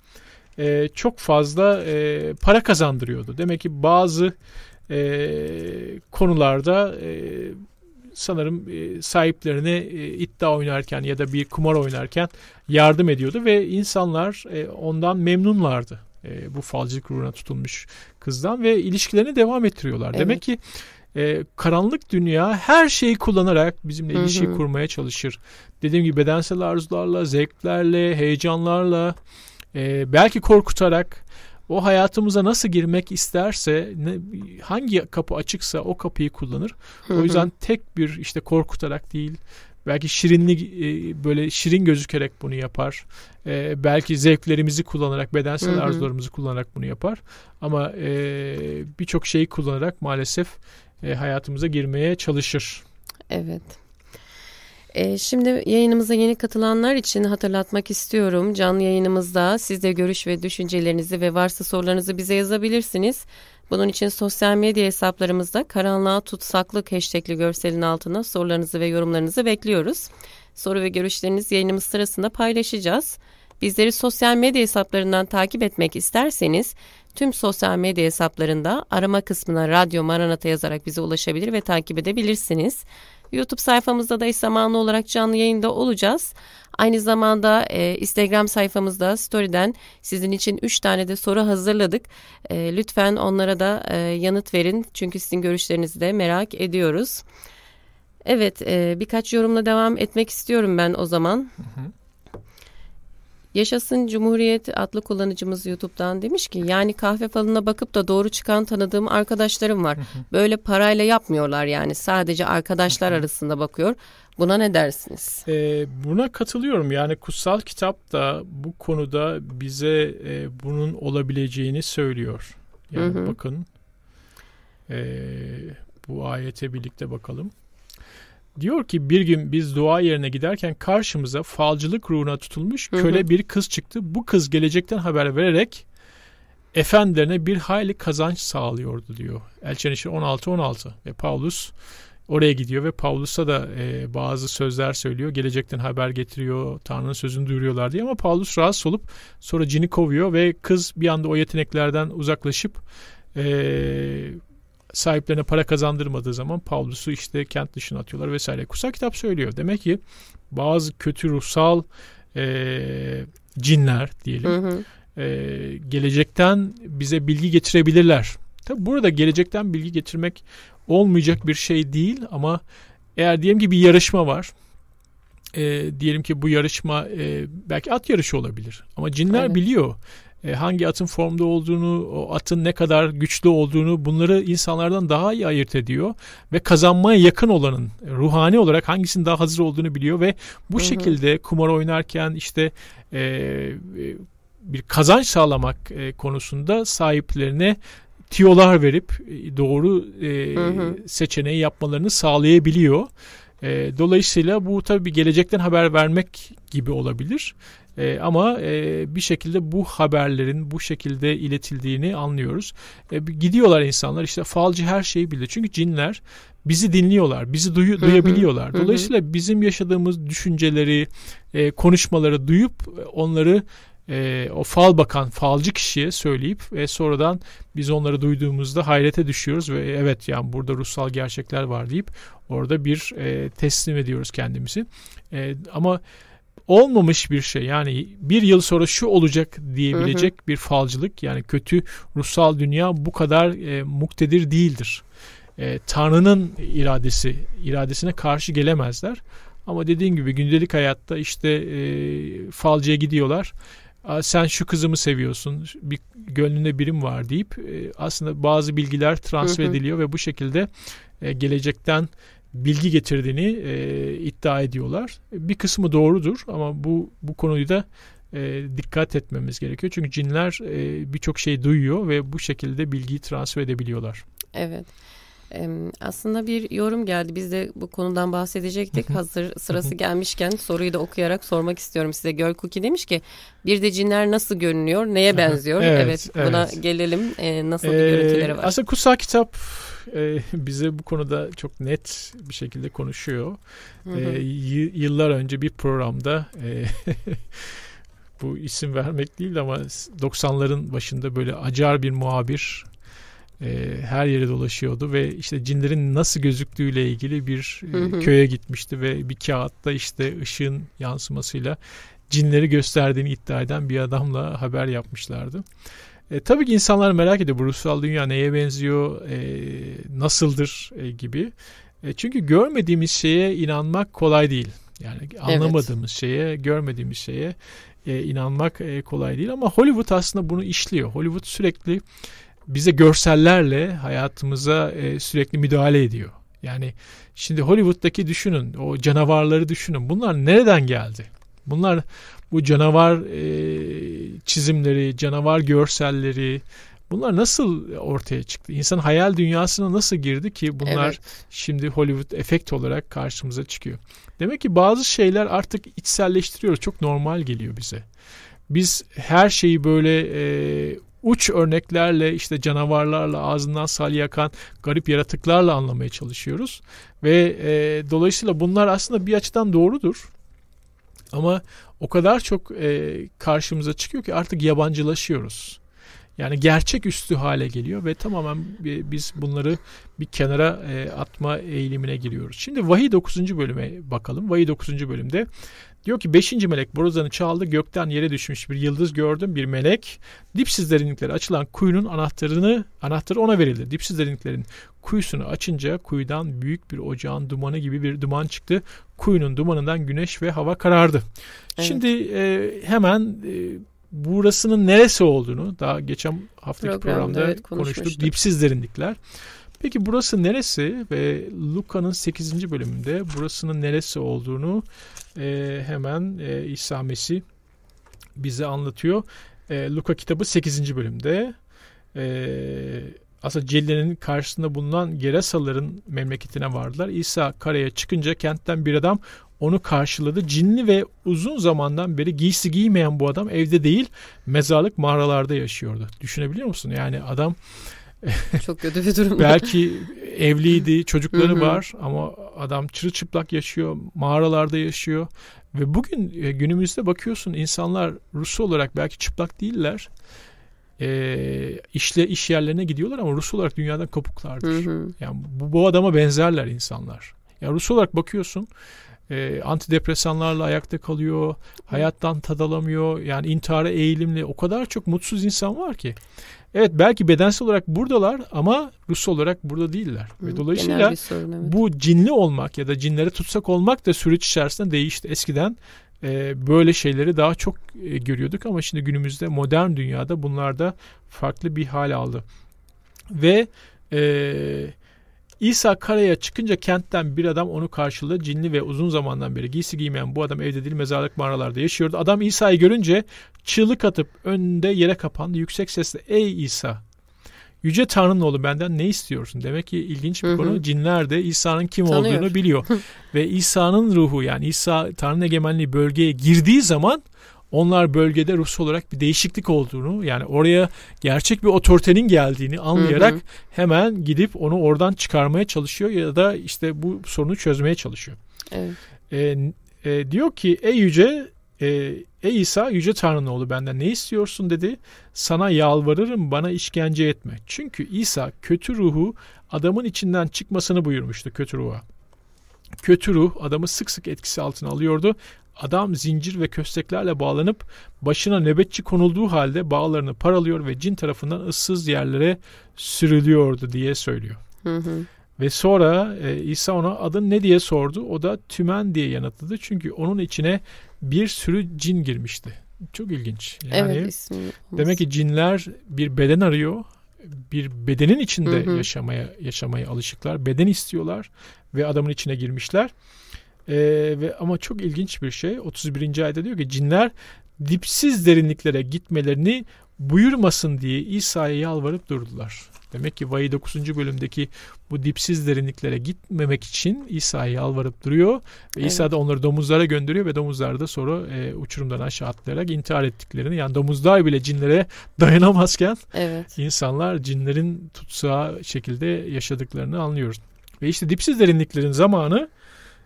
e, çok fazla e, para kazandırıyordu. Demek ki bazı e, konularda e, sanırım e, sahiplerine e, iddia oynarken ya da bir kumar oynarken yardım ediyordu ve insanlar e, ondan memnunlardı. E, bu falcılık ruhuna tutulmuş kızdan ve ilişkilerini devam ettiriyorlar. Evet. Demek ki e, karanlık dünya her şeyi kullanarak bizimle ilişki hı hı. kurmaya çalışır. Dediğim gibi bedensel arzularla, zevklerle, heyecanlarla, e, belki korkutarak o hayatımıza nasıl girmek isterse ne, hangi kapı açıksa o kapıyı kullanır. Hı hı. O yüzden tek bir işte korkutarak değil belki şirinli e, böyle şirin gözükerek bunu yapar. E, belki zevklerimizi kullanarak bedensel hı hı. arzularımızı kullanarak bunu yapar. Ama e, birçok şeyi kullanarak maalesef e, hayatımıza girmeye çalışır. Evet. E, şimdi yayınımıza yeni katılanlar için hatırlatmak istiyorum. Canlı yayınımızda siz de görüş ve düşüncelerinizi ve varsa sorularınızı bize yazabilirsiniz. Bunun için sosyal medya hesaplarımızda karanlığa tutsaklık hashtagli görselin altına sorularınızı ve yorumlarınızı bekliyoruz. Soru ve görüşlerinizi yayınımız sırasında paylaşacağız. Bizleri sosyal medya hesaplarından takip etmek isterseniz tüm sosyal medya hesaplarında arama kısmına Radyo Maranata yazarak bize ulaşabilir ve takip edebilirsiniz. YouTube sayfamızda da eş zamanlı olarak canlı yayında olacağız. Aynı zamanda e, Instagram sayfamızda Story'den sizin için 3 tane de soru hazırladık. E, lütfen onlara da e, yanıt verin çünkü sizin görüşlerinizi de merak ediyoruz. Evet e, birkaç yorumla devam etmek istiyorum ben o zaman. Hı hı. Yaşasın Cumhuriyet adlı kullanıcımız YouTube'dan demiş ki yani kahve falına bakıp da doğru çıkan tanıdığım arkadaşlarım var. Böyle parayla yapmıyorlar yani sadece arkadaşlar arasında bakıyor. Buna ne dersiniz? Ee, buna katılıyorum. Yani kutsal kitap da bu konuda bize e, bunun olabileceğini söylüyor. Yani hı hı. bakın e, bu ayete birlikte bakalım diyor ki bir gün biz dua yerine giderken karşımıza falcılık ruhuna tutulmuş köle bir kız çıktı. Bu kız gelecekten haber vererek efendilerine bir hayli kazanç sağlıyordu diyor. Elçen işi 16-16 ve Paulus oraya gidiyor ve Paulus'a da e, bazı sözler söylüyor. Gelecekten haber getiriyor, Tanrı'nın sözünü duyuruyorlar diye ama Paulus rahatsız olup sonra cini kovuyor ve kız bir anda o yeteneklerden uzaklaşıp e, sahiplerine para kazandırmadığı zaman Paulus'u işte kent dışına atıyorlar vesaire. Kutsal kitap söylüyor. Demek ki bazı kötü ruhsal e, cinler diyelim. Hı hı. E, gelecekten bize bilgi getirebilirler. Tabi burada gelecekten bilgi getirmek olmayacak bir şey değil ama eğer diyelim ki bir yarışma var. E, diyelim ki bu yarışma e, belki at yarışı olabilir ama cinler evet. biliyor e, hangi atın formda olduğunu, o atın ne kadar güçlü olduğunu bunları insanlardan daha iyi ayırt ediyor ve kazanmaya yakın olanın e, ruhani olarak hangisinin daha hazır olduğunu biliyor ve bu Hı-hı. şekilde kumar oynarken işte e, e, bir kazanç sağlamak e, konusunda sahiplerine tiyolar verip doğru e, hı hı. seçeneği yapmalarını sağlayabiliyor. E, dolayısıyla bu tabii bir gelecekten haber vermek gibi olabilir. E, ama e, bir şekilde bu haberlerin bu şekilde iletildiğini anlıyoruz. E, gidiyorlar insanlar işte falcı her şeyi bilir. Çünkü cinler bizi dinliyorlar, bizi duyu, duyabiliyorlar. Dolayısıyla bizim yaşadığımız düşünceleri, e, konuşmaları duyup onları e, o fal bakan falcı kişiye söyleyip ve sonradan biz onları duyduğumuzda hayrete düşüyoruz ve e, evet yani burada ruhsal gerçekler var deyip orada bir e, teslim ediyoruz kendimizi. E, ama olmamış bir şey yani bir yıl sonra şu olacak diyebilecek hı hı. bir falcılık yani kötü ruhsal dünya bu kadar e, muktedir değildir. E, Tanrı'nın iradesi iradesine karşı gelemezler. Ama dediğin gibi gündelik hayatta işte e, falcıya gidiyorlar sen şu kızımı seviyorsun bir gönlünde birim var deyip e, aslında bazı bilgiler transfer ediliyor ve bu şekilde e, gelecekten bilgi getirdiğini e, iddia ediyorlar. Bir kısmı doğrudur ama bu bu konuyu da dikkat etmemiz gerekiyor. Çünkü cinler birçok şey duyuyor ve bu şekilde bilgiyi transfer edebiliyorlar. Evet aslında bir yorum geldi. Biz de bu konudan bahsedecektik. Hazır sırası gelmişken soruyu da okuyarak sormak istiyorum size. Göl Cookie demiş ki bir de cinler nasıl görünüyor? Neye benziyor? evet, evet, evet. buna gelelim. Ee, nasıl ee, görüntüleri var? Aslında kutsal kitap e, bize bu konuda çok net bir şekilde konuşuyor. Hı hı. Ee, yıllar önce bir programda e, bu isim vermek değil ama 90'ların başında böyle acar bir muhabir e, her yere dolaşıyordu ve işte cinlerin nasıl gözüktüğüyle ilgili bir e, köye gitmişti ve bir kağıtta işte ışığın yansımasıyla cinleri gösterdiğini iddia eden bir adamla haber yapmışlardı. E, tabii ki insanlar merak ediyor bu ruhsal dünya neye benziyor, e, nasıldır e, gibi. E, çünkü görmediğimiz şeye inanmak kolay değil. Yani anlamadığımız evet. şeye, görmediğimiz şeye e, inanmak e, kolay değil. Ama Hollywood aslında bunu işliyor. Hollywood sürekli bize görsellerle hayatımıza e, sürekli müdahale ediyor. Yani şimdi Hollywood'daki düşünün, o canavarları düşünün. Bunlar nereden geldi? Bunlar bu canavar e, çizimleri, canavar görselleri bunlar nasıl ortaya çıktı? İnsan hayal dünyasına nasıl girdi ki bunlar evet. şimdi Hollywood efekt olarak karşımıza çıkıyor. Demek ki bazı şeyler artık içselleştiriyoruz. Çok normal geliyor bize. Biz her şeyi böyle e, uç örneklerle işte canavarlarla ağzından sal yakan garip yaratıklarla anlamaya çalışıyoruz. Ve e, dolayısıyla bunlar aslında bir açıdan doğrudur. Ama o kadar çok e, karşımıza çıkıyor ki artık yabancılaşıyoruz. Yani gerçek üstü hale geliyor ve tamamen biz bunları bir kenara e, atma eğilimine giriyoruz. Şimdi Vahiy 9. bölüme bakalım. Vahiy 9. bölümde Diyor ki beşinci melek borazanı çaldı. Gökten yere düşmüş bir yıldız gördüm. Bir melek. Dipsiz derinliklere açılan kuyunun anahtarını anahtarı ona verildi. Dipsiz derinliklerin kuyusunu açınca kuyudan büyük bir ocağın dumanı gibi bir duman çıktı. Kuyunun dumanından güneş ve hava karardı. Evet. Şimdi e, hemen e, burasının neresi olduğunu daha geçen haftaki programda, programda evet, konuştuk. Dipsiz derinlikler. Peki burası neresi? Ve Luka'nın 8. bölümünde burasının neresi olduğunu e, hemen e, İsa Mesih bize anlatıyor. E, Luka kitabı 8. bölümde. E, aslında Celle'nin karşısında bulunan Gerasaların memleketine vardılar. İsa karaya çıkınca kentten bir adam onu karşıladı. Cinli ve uzun zamandan beri giysi giymeyen bu adam evde değil mezarlık mağaralarda yaşıyordu. Düşünebiliyor musun? Yani adam Çok kötü bir durum. Belki evliydi, çocukları var ama adam çırılçıplak yaşıyor, mağaralarda yaşıyor. Ve bugün e, günümüzde bakıyorsun insanlar Rusu olarak belki çıplak değiller. E, işle iş yerlerine gidiyorlar ama Rus olarak dünyadan kopuklardır. Hı hı. Yani bu, bu adama benzerler insanlar. Ya yani Rus olarak bakıyorsun e, antidepresanlarla ayakta kalıyor, hayattan tad alamıyor, yani intihara eğilimli o kadar çok mutsuz insan var ki. Evet belki bedensel olarak buradalar ama Rus olarak burada değiller. Hı, Ve dolayısıyla sorun, evet. bu cinli olmak ya da cinlere tutsak olmak da süreç içerisinde değişti. Eskiden e, böyle şeyleri daha çok e, görüyorduk ama şimdi günümüzde modern dünyada bunlar da farklı bir hal aldı. Ve eee İsa karaya çıkınca kentten bir adam onu karşıladı. Cinli ve uzun zamandan beri giysi giymeyen bu adam evde değil mezarlık mağaralarda yaşıyordu. Adam İsa'yı görünce çığlık atıp önünde yere kapandı. Yüksek sesle ey İsa Yüce Tanrı'nın oğlu benden ne istiyorsun? Demek ki ilginç bir konu. Cinler de İsa'nın kim Tanıyor. olduğunu biliyor. ve İsa'nın ruhu yani İsa Tanrı'nın egemenliği bölgeye girdiği zaman onlar bölgede Rus olarak bir değişiklik olduğunu yani oraya gerçek bir otoritenin geldiğini anlayarak hı hı. hemen gidip onu oradan çıkarmaya çalışıyor ya da işte bu sorunu çözmeye çalışıyor. Evet. E, e, diyor ki ey yüce e, ey İsa yüce Tanrı'nın oğlu benden ne istiyorsun dedi. Sana yalvarırım bana işkence etme. Çünkü İsa kötü ruhu adamın içinden çıkmasını buyurmuştu kötü ruha. Kötü ruh adamı sık sık etkisi altına alıyordu. Adam zincir ve kösteklerle bağlanıp başına nöbetçi konulduğu halde bağlarını paralıyor ve cin tarafından ıssız yerlere sürülüyordu diye söylüyor. Hı hı. Ve sonra e, İsa ona adın ne diye sordu. O da tümen diye yanıtladı. Çünkü onun içine bir sürü cin girmişti. Çok ilginç. Yani evet, Demek ki cinler bir beden arıyor. Bir bedenin içinde hı hı. yaşamaya yaşamaya alışıklar. Beden istiyorlar ve adamın içine girmişler. E, ve ama çok ilginç bir şey. 31. ayda diyor ki cinler dipsiz derinliklere gitmelerini buyurmasın diye İsa'ya yalvarıp durdular. Demek ki Vahiy 9. bölümdeki bu dipsiz derinliklere gitmemek için İsa'ya yalvarıp duruyor. Ve evet. İsa da onları domuzlara gönderiyor ve domuzlar da sonra e, uçurumdan aşağı atlayarak intihar ettiklerini yani domuzlar bile cinlere dayanamazken evet. insanlar cinlerin tutsağı şekilde yaşadıklarını anlıyoruz. Ve işte dipsiz derinliklerin zamanı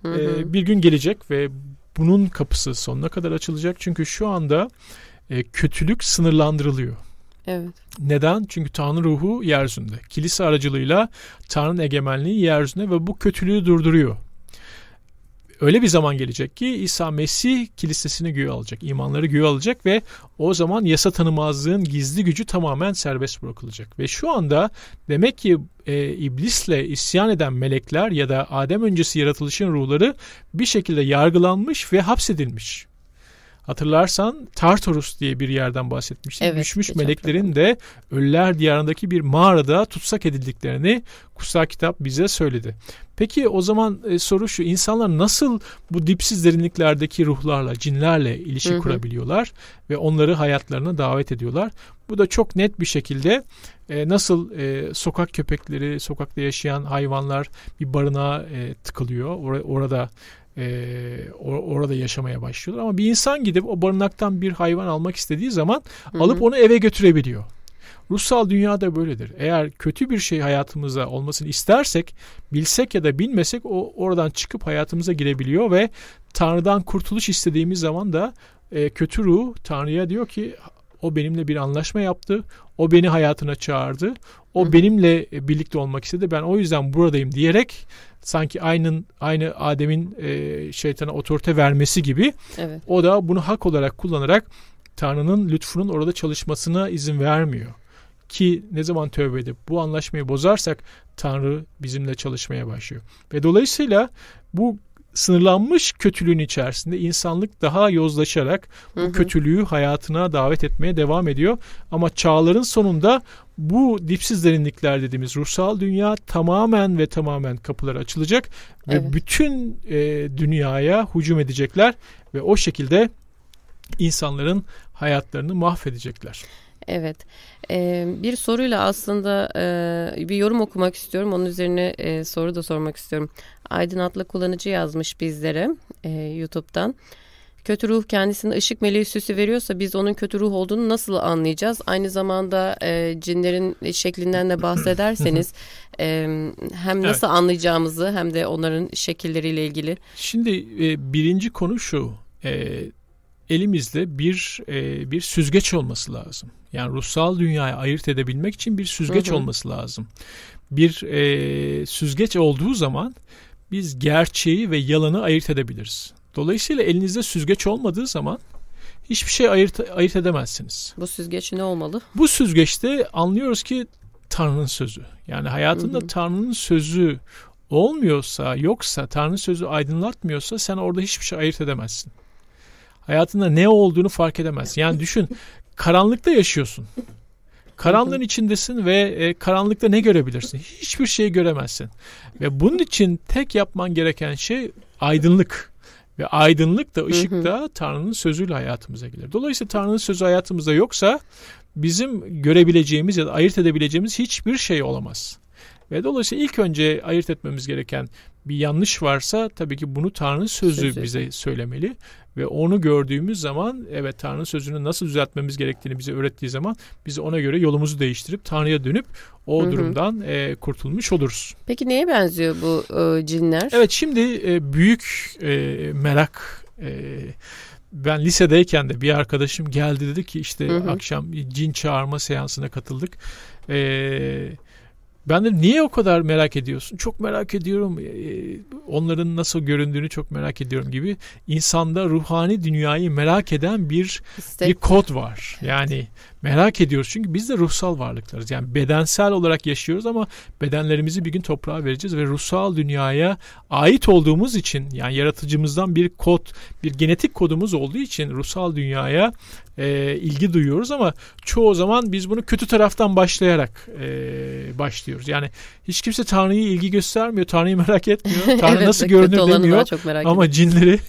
e, bir gün gelecek ve bunun kapısı sonuna kadar açılacak. Çünkü şu anda e, kötülük sınırlandırılıyor. Evet. Neden? Çünkü Tanrı ruhu yeryüzünde. Kilise aracılığıyla Tanrı'nın egemenliği yeryüzünde ve bu kötülüğü durduruyor öyle bir zaman gelecek ki İsa Mesih kilisesini güya alacak, imanları güya alacak ve o zaman yasa tanımazlığın gizli gücü tamamen serbest bırakılacak. Ve şu anda demek ki e, iblisle isyan eden melekler ya da Adem öncesi yaratılışın ruhları bir şekilde yargılanmış ve hapsedilmiş. Hatırlarsan Tartarus diye bir yerden bahsetmiştik. Evet, Düşmüş meleklerin de öller diyarındaki bir mağarada tutsak edildiklerini kutsal kitap bize söyledi. Peki o zaman e, soru şu insanlar nasıl bu dipsiz derinliklerdeki ruhlarla, cinlerle ilişki hı hı. kurabiliyorlar ve onları hayatlarına davet ediyorlar? Bu da çok net bir şekilde e, nasıl e, sokak köpekleri, sokakta yaşayan hayvanlar bir barınağa e, tıkılıyor. Or- orada e, or- orada yaşamaya başlıyorlar. Ama bir insan gidip o barınaktan bir hayvan almak istediği zaman Hı-hı. alıp onu eve götürebiliyor. Ruhsal dünyada böyledir. Eğer kötü bir şey hayatımıza olmasını istersek, bilsek ya da bilmesek o oradan çıkıp hayatımıza girebiliyor ve Tanrı'dan kurtuluş istediğimiz zaman da e, kötü ruh Tanrı'ya diyor ki o benimle bir anlaşma yaptı. O beni hayatına çağırdı. O Hı-hı. benimle e, birlikte olmak istedi. Ben o yüzden buradayım diyerek sanki aynı aynı Adem'in e, şeytana otorite vermesi gibi evet. o da bunu hak olarak kullanarak Tanrı'nın lütfunun orada çalışmasına izin vermiyor. Ki ne zaman tövbe edip bu anlaşmayı bozarsak Tanrı bizimle çalışmaya başlıyor. Ve dolayısıyla bu sınırlanmış kötülüğün içerisinde insanlık daha yozlaşarak bu hı hı. kötülüğü hayatına davet etmeye devam ediyor. Ama çağların sonunda bu dipsiz derinlikler dediğimiz ruhsal dünya tamamen ve tamamen kapılar açılacak ve bütün e, dünyaya hücum edecekler ve o şekilde insanların hayatlarını mahvedecekler. Evet. Ee, bir soruyla aslında e, bir yorum okumak istiyorum. Onun üzerine e, soru da sormak istiyorum. Aydın Atlı kullanıcı yazmış bizlere e, YouTube'dan. Kötü ruh kendisine ışık meleği süsü veriyorsa biz onun kötü ruh olduğunu nasıl anlayacağız? Aynı zamanda e, cinlerin şeklinden de bahsederseniz e, hem nasıl evet. anlayacağımızı hem de onların şekilleriyle ilgili. Şimdi e, birinci konu şu. E, elimizde bir e, bir süzgeç olması lazım. Yani ruhsal dünyayı ayırt edebilmek için bir süzgeç hı hı. olması lazım. Bir e, süzgeç olduğu zaman biz gerçeği ve yalanı ayırt edebiliriz. Dolayısıyla elinizde süzgeç olmadığı zaman hiçbir şey ayırt, ayırt edemezsiniz. Bu süzgeç ne olmalı? Bu süzgeçte anlıyoruz ki Tanrı'nın sözü. Yani hayatında hı hı. Tanrı'nın sözü olmuyorsa, yoksa, Tanrı'nın sözü aydınlatmıyorsa sen orada hiçbir şey ayırt edemezsin. Hayatında ne olduğunu fark edemezsin. Yani düşün karanlıkta yaşıyorsun. Karanlığın içindesin ve e, karanlıkta ne görebilirsin? Hiçbir şey göremezsin. Ve bunun için tek yapman gereken şey aydınlık. Ve aydınlık da ışık da Tanrı'nın sözüyle hayatımıza gelir. Dolayısıyla Tanrı'nın sözü hayatımızda yoksa bizim görebileceğimiz ya da ayırt edebileceğimiz hiçbir şey olamaz. Ve dolayısıyla ilk önce ayırt etmemiz gereken bir yanlış varsa tabii ki bunu Tanrı'nın sözü, sözü. bize söylemeli ve onu gördüğümüz zaman evet Tanrı'nın sözünü nasıl düzeltmemiz gerektiğini bize öğrettiği zaman biz ona göre yolumuzu değiştirip Tanrı'ya dönüp o Hı-hı. durumdan e, kurtulmuş oluruz. Peki neye benziyor bu e, cinler? Evet şimdi e, büyük e, merak e, ben lisedeyken de bir arkadaşım geldi dedi ki işte hı hı. akşam cin çağırma seansına katıldık. Ee, ben de niye o kadar merak ediyorsun? Çok merak ediyorum. Ee, onların nasıl göründüğünü çok merak ediyorum gibi. İnsanda ruhani dünyayı merak eden bir İstek. bir kod var. Yani merak ediyoruz çünkü biz de ruhsal varlıklarız. Yani bedensel olarak yaşıyoruz ama bedenlerimizi bir gün toprağa vereceğiz ve ruhsal dünyaya ait olduğumuz için yani yaratıcımızdan bir kod, bir genetik kodumuz olduğu için ruhsal dünyaya e, ilgi duyuyoruz ama çoğu zaman biz bunu kötü taraftan başlayarak e, başlıyoruz. Yani hiç kimse Tanrı'yı ilgi göstermiyor, Tanrı'yı merak etmiyor, Tanrı evet, nasıl görünür demiyor ama ediyor. cinleri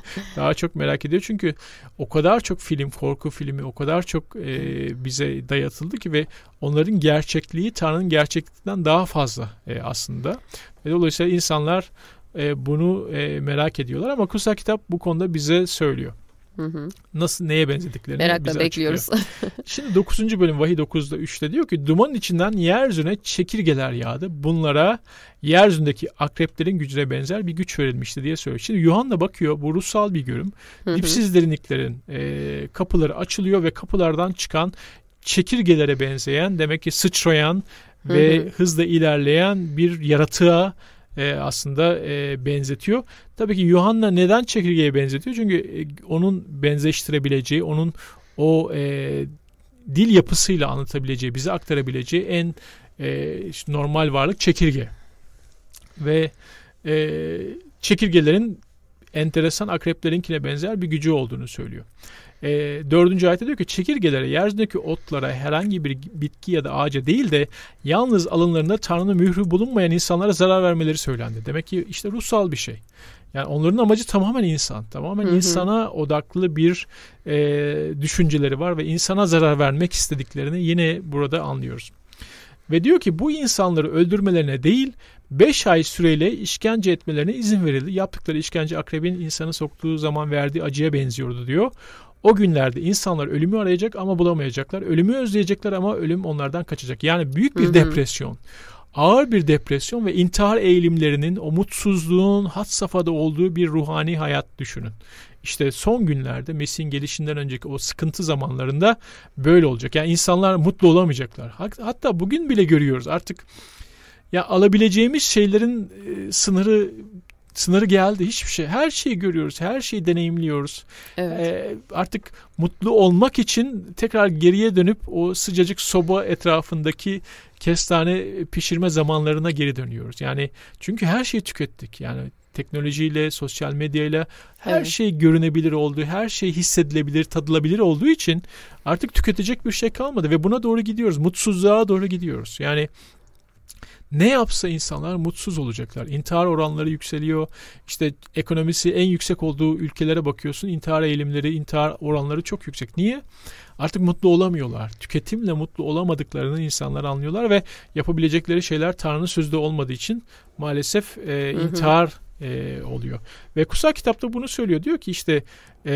daha çok merak ediyor. Çünkü o kadar çok film, korku filmi o kadar çok e, bize dayatıldı ki ve onların gerçekliği Tanrı'nın gerçekliğinden daha fazla e, aslında. Ve dolayısıyla insanlar e, bunu e, merak ediyorlar ama kutsal kitap bu konuda bize söylüyor. Hı-hı. Nasıl neye benzediklerini Merakla bekliyoruz. Şimdi 9. bölüm vahiy 9'da 3'te diyor ki duman içinden yeryüzüne çekirgeler yağdı. Bunlara yeryüzündeki akreplerin gücüne benzer bir güç verilmişti diye söylüyor. Şimdi Yuhanna bakıyor bu ruhsal bir görüm. Hı-hı. Dipsiz derinliklerin e, kapıları açılıyor ve kapılardan çıkan çekirgelere benzeyen demek ki sıçrayan ve hı hı. hızla ilerleyen bir yaratığa e, aslında e, benzetiyor. Tabii ki Yuhanna neden çekirgeye benzetiyor? Çünkü e, onun benzeştirebileceği, onun o e, dil yapısıyla anlatabileceği, bize aktarabileceği en e, işte normal varlık çekirge. Ve e, çekirgelerin enteresan akreplerinkine benzer bir gücü olduğunu söylüyor. E, ee, 4. ayette diyor ki çekirgelere, yerdeki otlara, herhangi bir bitki ya da ağaca değil de yalnız alınlarında Tanrı'nın mührü bulunmayan insanlara zarar vermeleri söylendi. Demek ki işte ruhsal bir şey. Yani onların amacı tamamen insan. Tamamen hı hı. insana odaklı bir e, düşünceleri var ve insana zarar vermek istediklerini yine burada anlıyoruz. Ve diyor ki bu insanları öldürmelerine değil 5 ay süreyle işkence etmelerine izin verildi. Yaptıkları işkence akrebin insanı soktuğu zaman verdiği acıya benziyordu diyor. O günlerde insanlar ölümü arayacak ama bulamayacaklar. Ölümü özleyecekler ama ölüm onlardan kaçacak. Yani büyük bir Hı-hı. depresyon. Ağır bir depresyon ve intihar eğilimlerinin o mutsuzluğun hat safhada olduğu bir ruhani hayat düşünün. İşte son günlerde Mesih'in gelişinden önceki o sıkıntı zamanlarında böyle olacak. Yani insanlar mutlu olamayacaklar. Hatta bugün bile görüyoruz artık ya alabileceğimiz şeylerin e, sınırı sınırı geldi hiçbir şey. Her şeyi görüyoruz, her şeyi deneyimliyoruz. Evet. Ee, artık mutlu olmak için tekrar geriye dönüp o sıcacık soba etrafındaki kestane pişirme zamanlarına geri dönüyoruz. Yani çünkü her şeyi tükettik. Yani teknolojiyle, sosyal medyayla her evet. şey görünebilir olduğu, her şey hissedilebilir, tadılabilir olduğu için artık tüketecek bir şey kalmadı ve buna doğru gidiyoruz. Mutsuzluğa doğru gidiyoruz. Yani ne yapsa insanlar mutsuz olacaklar. İntihar oranları yükseliyor. İşte ekonomisi en yüksek olduğu ülkelere bakıyorsun. İntihar eğilimleri, intihar oranları çok yüksek. Niye? Artık mutlu olamıyorlar. Tüketimle mutlu olamadıklarını insanlar anlıyorlar ve yapabilecekleri şeyler Tanrı'nın sözde olmadığı için maalesef e, intihar e, oluyor. Ve kutsal kitapta bunu söylüyor. Diyor ki işte e,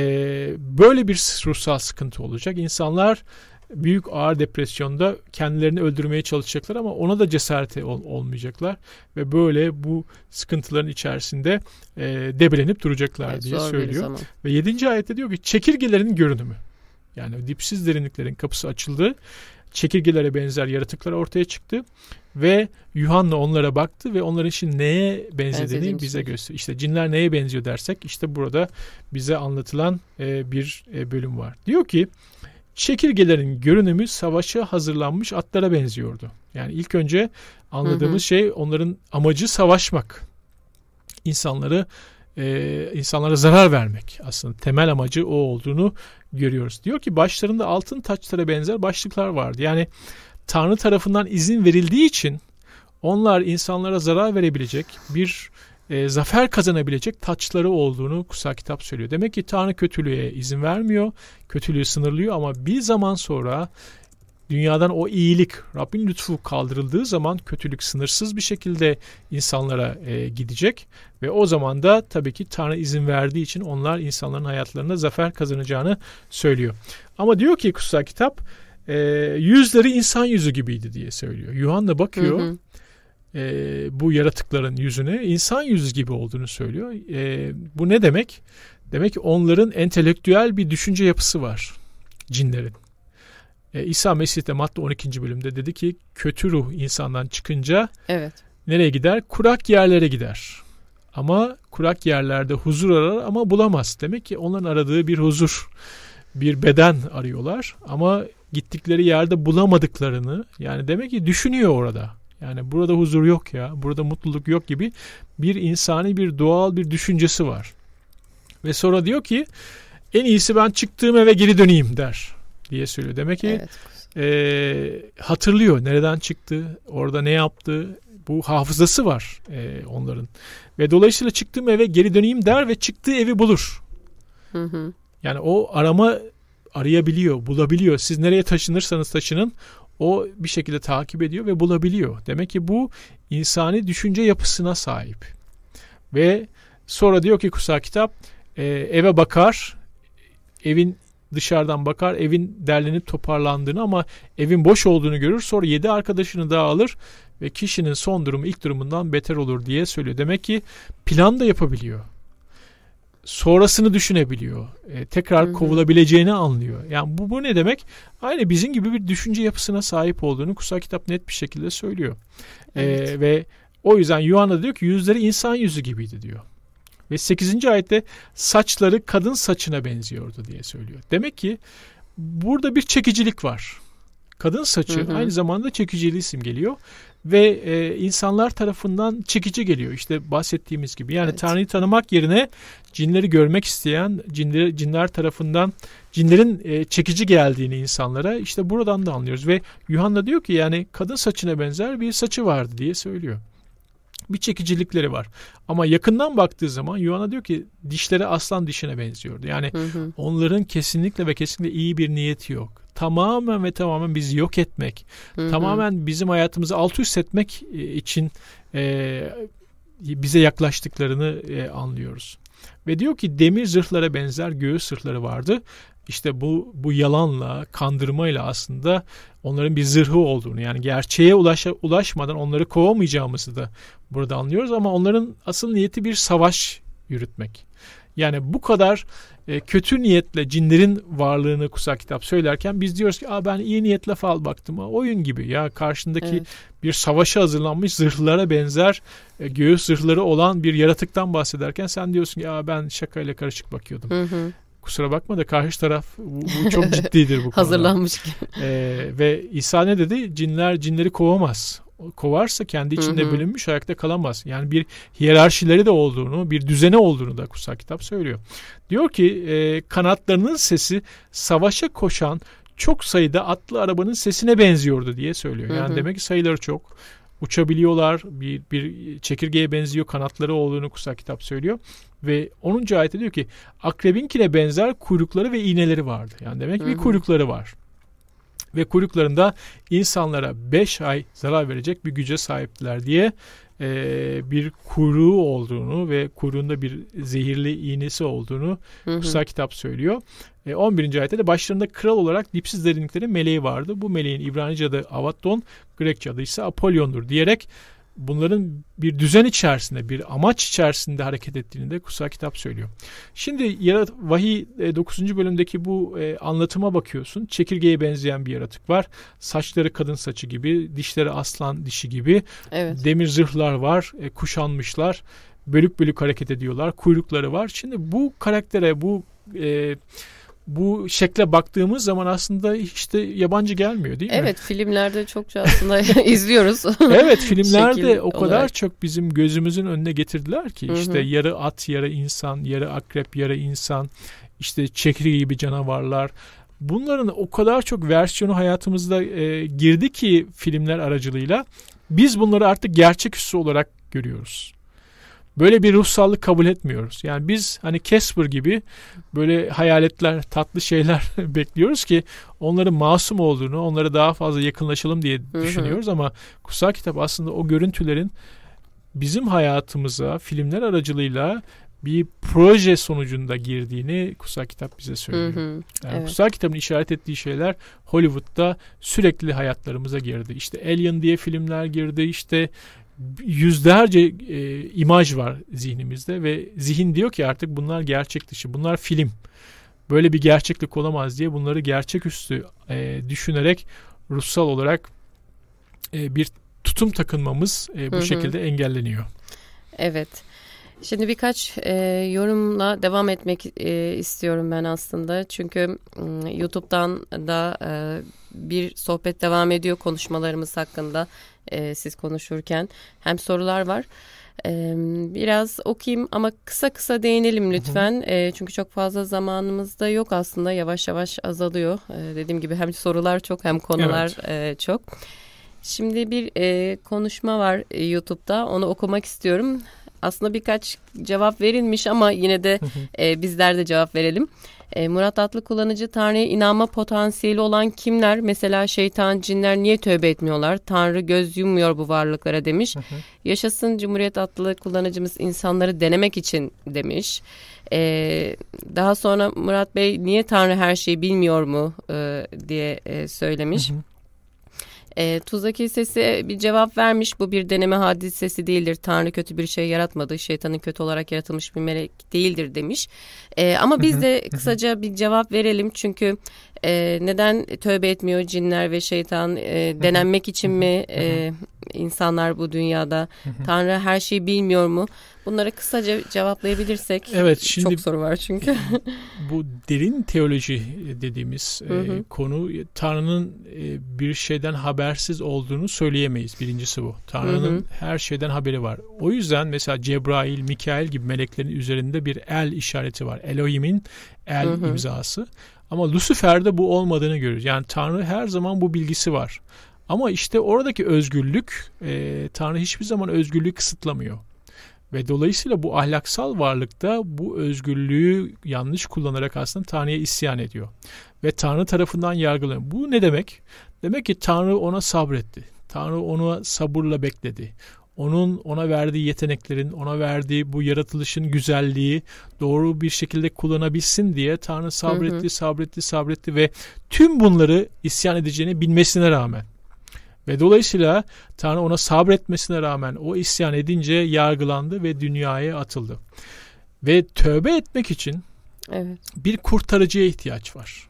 böyle bir ruhsal sıkıntı olacak. İnsanlar büyük ağır depresyonda kendilerini öldürmeye çalışacaklar ama ona da cesareti ol, olmayacaklar ve böyle bu sıkıntıların içerisinde e, debelenip duracaklar evet, diye söylüyor. Ve 7. ayette diyor ki çekirgelerin görünümü. Yani dipsiz derinliklerin kapısı açıldı. Çekirgelere benzer yaratıklar ortaya çıktı ve Yuhanna onlara baktı ve onların için neye benzediğini Benzediğim bize göster. İşte cinler neye benziyor dersek işte burada bize anlatılan e, bir e, bölüm var. Diyor ki Çekirgelerin görünümü savaşa hazırlanmış atlara benziyordu. Yani ilk önce anladığımız hı hı. şey onların amacı savaşmak. İnsanları e, insanlara zarar vermek aslında temel amacı o olduğunu görüyoruz. Diyor ki başlarında altın taçlara benzer başlıklar vardı. Yani Tanrı tarafından izin verildiği için onlar insanlara zarar verebilecek bir e, zafer kazanabilecek taçları olduğunu kutsal kitap söylüyor. Demek ki Tanrı kötülüğe izin vermiyor, kötülüğü sınırlıyor ama bir zaman sonra dünyadan o iyilik, Rabbin lütfu kaldırıldığı zaman kötülük sınırsız bir şekilde insanlara e, gidecek ve o zaman da tabii ki Tanrı izin verdiği için onlar insanların hayatlarında zafer kazanacağını söylüyor. Ama diyor ki kutsal kitap e, yüzleri insan yüzü gibiydi diye söylüyor. Yuhanna bakıyor. Hı hı e, bu yaratıkların yüzüne insan yüzü gibi olduğunu söylüyor. E, bu ne demek? Demek ki onların entelektüel bir düşünce yapısı var cinlerin. E, İsa Mesih de Matta 12. bölümde dedi ki kötü ruh insandan çıkınca evet. nereye gider? Kurak yerlere gider. Ama kurak yerlerde huzur arar ama bulamaz. Demek ki onların aradığı bir huzur, bir beden arıyorlar ama gittikleri yerde bulamadıklarını yani demek ki düşünüyor orada. Yani burada huzur yok ya, burada mutluluk yok gibi bir insani bir doğal bir düşüncesi var. Ve sonra diyor ki en iyisi ben çıktığım eve geri döneyim der diye söylüyor. Demek ki evet. e, hatırlıyor nereden çıktı, orada ne yaptı. Bu hafızası var e, onların. Ve dolayısıyla çıktığım eve geri döneyim der ve çıktığı evi bulur. Hı hı. Yani o arama arayabiliyor, bulabiliyor. Siz nereye taşınırsanız taşının o bir şekilde takip ediyor ve bulabiliyor. Demek ki bu insani düşünce yapısına sahip. Ve sonra diyor ki kutsal kitap e, eve bakar, evin dışarıdan bakar, evin derlenip toparlandığını ama evin boş olduğunu görür. Sonra yedi arkadaşını daha alır ve kişinin son durumu ilk durumundan beter olur diye söylüyor. Demek ki plan da yapabiliyor sonrasını düşünebiliyor. E, tekrar Hı-hı. kovulabileceğini anlıyor. Yani bu bu ne demek? Aynı bizim gibi bir düşünce yapısına sahip olduğunu kutsal kitap net bir şekilde söylüyor. E, evet. E, ve o yüzden Yuhanna diyor ki yüzleri insan yüzü gibiydi diyor. Ve 8. ayette saçları kadın saçına benziyordu diye söylüyor. Demek ki burada bir çekicilik var. Kadın saçı hı hı. aynı zamanda çekiciliği simgeliyor ve e, insanlar tarafından çekici geliyor. İşte bahsettiğimiz gibi. Yani evet. Tanrı'yı tanımak yerine cinleri görmek isteyen, cinler, cinler tarafından cinlerin e, çekici geldiğini insanlara işte buradan da anlıyoruz. Ve Yuhanna diyor ki yani kadın saçına benzer bir saçı vardı diye söylüyor bir çekicilikleri var. Ama yakından baktığı zaman Yuhanna diyor ki dişleri aslan dişine benziyordu. Yani hı hı. onların kesinlikle ve kesinlikle iyi bir niyeti yok tamamen ve tamamen bizi yok etmek, Hı-hı. tamamen bizim hayatımızı alt üst etmek e, için e, bize yaklaştıklarını e, anlıyoruz. Ve diyor ki demir zırhlara benzer göğüs zırhları vardı. İşte bu bu yalanla, kandırmayla aslında onların bir zırhı olduğunu yani gerçeğe ulaş ulaşmadan onları kovamayacağımızı da burada anlıyoruz ama onların asıl niyeti bir savaş yürütmek. Yani bu kadar e, kötü niyetle cinlerin varlığını kusak kitap söylerken biz diyoruz ki Aa, ben iyi niyetle fal baktım. oyun gibi ya karşındaki evet. bir savaşa hazırlanmış zırhlara benzer e, göğüs zırhları olan bir yaratıktan bahsederken sen diyorsun ki Aa, ben şakayla karışık bakıyordum. Hı hı kusura bakma da karşı taraf bu, bu çok ciddidir bu konuda. Hazırlanmış gibi. Ee, ve İsa ne dedi? Cinler cinleri kovamaz kovarsa kendi içinde hı hı. bölünmüş ayakta kalamaz. Yani bir hiyerarşileri de olduğunu, bir düzene olduğunu da kutsal kitap söylüyor. Diyor ki e, kanatlarının sesi savaşa koşan çok sayıda atlı arabanın sesine benziyordu diye söylüyor. Yani hı hı. demek ki sayıları çok. Uçabiliyorlar. Bir, bir çekirgeye benziyor. Kanatları olduğunu kutsal kitap söylüyor. Ve 10. ayette diyor ki akrebinkine benzer kuyrukları ve iğneleri vardı. Yani demek ki hı hı. bir kuyrukları var ve kuyruklarında insanlara 5 ay zarar verecek bir güce sahiptiler diye e, bir kuyruğu olduğunu ve kuyruğunda bir zehirli iğnesi olduğunu kutsal kitap söylüyor. E, 11. ayette de başlarında kral olarak dipsiz derinliklerin meleği vardı. Bu meleğin İbranice'de adı Avaddon, ise Apollon'dur diyerek bunların bir düzen içerisinde, bir amaç içerisinde hareket ettiğini de kutsal kitap söylüyor. Şimdi yarat vahiy 9. E, bölümdeki bu e, anlatıma bakıyorsun. Çekirgeye benzeyen bir yaratık var. Saçları kadın saçı gibi, dişleri aslan dişi gibi. Evet. Demir zırhlar var, e, kuşanmışlar. Bölük bölük hareket ediyorlar. Kuyrukları var. Şimdi bu karaktere, bu e, bu şekle baktığımız zaman aslında hiç de yabancı gelmiyor değil mi? Evet filmlerde çokça aslında izliyoruz. evet filmlerde o kadar olarak. çok bizim gözümüzün önüne getirdiler ki işte Hı-hı. yarı at yarı insan, yarı akrep yarı insan, işte çekirge gibi canavarlar. Bunların o kadar çok versiyonu hayatımızda e, girdi ki filmler aracılığıyla biz bunları artık gerçek gerçeküstü olarak görüyoruz. Böyle bir ruhsallık kabul etmiyoruz. Yani biz hani Casper gibi böyle hayaletler, tatlı şeyler bekliyoruz ki onların masum olduğunu, onlara daha fazla yakınlaşalım diye düşünüyoruz hı hı. ama kutsal kitap aslında o görüntülerin bizim hayatımıza filmler aracılığıyla bir proje sonucunda girdiğini kutsal kitap bize söylüyor. Hı hı, yani evet. kutsal kitabın işaret ettiği şeyler Hollywood'da sürekli hayatlarımıza girdi. İşte Alien diye filmler girdi, işte yüzlerce e, imaj var zihnimizde ve zihin diyor ki artık bunlar gerçek dışı, bunlar film. Böyle bir gerçeklik olamaz diye bunları gerçeküstü e, düşünerek ruhsal olarak e, bir tutum takınmamız e, bu hı hı. şekilde engelleniyor. Evet. Şimdi birkaç e, yorumla devam etmek e, istiyorum ben aslında. Çünkü e, YouTube'dan da e, bir sohbet devam ediyor konuşmalarımız hakkında e, siz konuşurken. Hem sorular var. E, biraz okuyayım ama kısa kısa değinelim lütfen. E, çünkü çok fazla zamanımız da yok aslında. Yavaş yavaş azalıyor. E, dediğim gibi hem sorular çok hem konular evet. e, çok. Şimdi bir e, konuşma var e, YouTube'da. Onu okumak istiyorum aslında birkaç cevap verilmiş ama yine de e, bizler de cevap verelim. E, Murat Atlı kullanıcı Tanrı'ya inanma potansiyeli olan kimler? Mesela şeytan, cinler niye tövbe etmiyorlar? Tanrı göz yummuyor bu varlıklara demiş. Yaşasın Cumhuriyet Atlı kullanıcımız insanları denemek için demiş. E, daha sonra Murat Bey niye Tanrı her şeyi bilmiyor mu e, diye e, söylemiş. E, Tuzla Kilisesi bir cevap vermiş. Bu bir deneme hadisesi değildir. Tanrı kötü bir şey yaratmadı. Şeytanın kötü olarak yaratılmış bir melek değildir demiş. E, ama biz de kısaca bir cevap verelim. Çünkü e, neden tövbe etmiyor cinler ve şeytan? E, denenmek için mi e, insanlar bu dünyada? Tanrı her şeyi bilmiyor mu? Bunlara kısaca cevaplayabilirsek. Evet, şimdi çok soru var çünkü. bu derin teoloji dediğimiz E, konu Tanrı'nın e, bir şeyden habersiz olduğunu söyleyemeyiz. Birincisi bu. Tanrı'nın her şeyden haberi var. O yüzden mesela Cebrail, Mikail gibi meleklerin üzerinde bir el işareti var. Elohim'in el hı hı. imzası. Ama Lucifer'de bu olmadığını görüyoruz. Yani Tanrı her zaman bu bilgisi var. Ama işte oradaki özgürlük, e, Tanrı hiçbir zaman özgürlüğü kısıtlamıyor. Ve dolayısıyla bu ahlaksal varlıkta bu özgürlüğü yanlış kullanarak aslında Tanrı'ya isyan ediyor. Ve Tanrı tarafından yargılanıyor. Bu ne demek? Demek ki Tanrı ona sabretti. Tanrı onu sabırla bekledi onun ona verdiği yeteneklerin, ona verdiği bu yaratılışın güzelliği doğru bir şekilde kullanabilsin diye Tanrı sabretti, hı hı. sabretti, sabretti ve tüm bunları isyan edeceğini bilmesine rağmen ve dolayısıyla Tanrı ona sabretmesine rağmen o isyan edince yargılandı ve dünyaya atıldı. Ve tövbe etmek için evet. bir kurtarıcıya ihtiyaç var.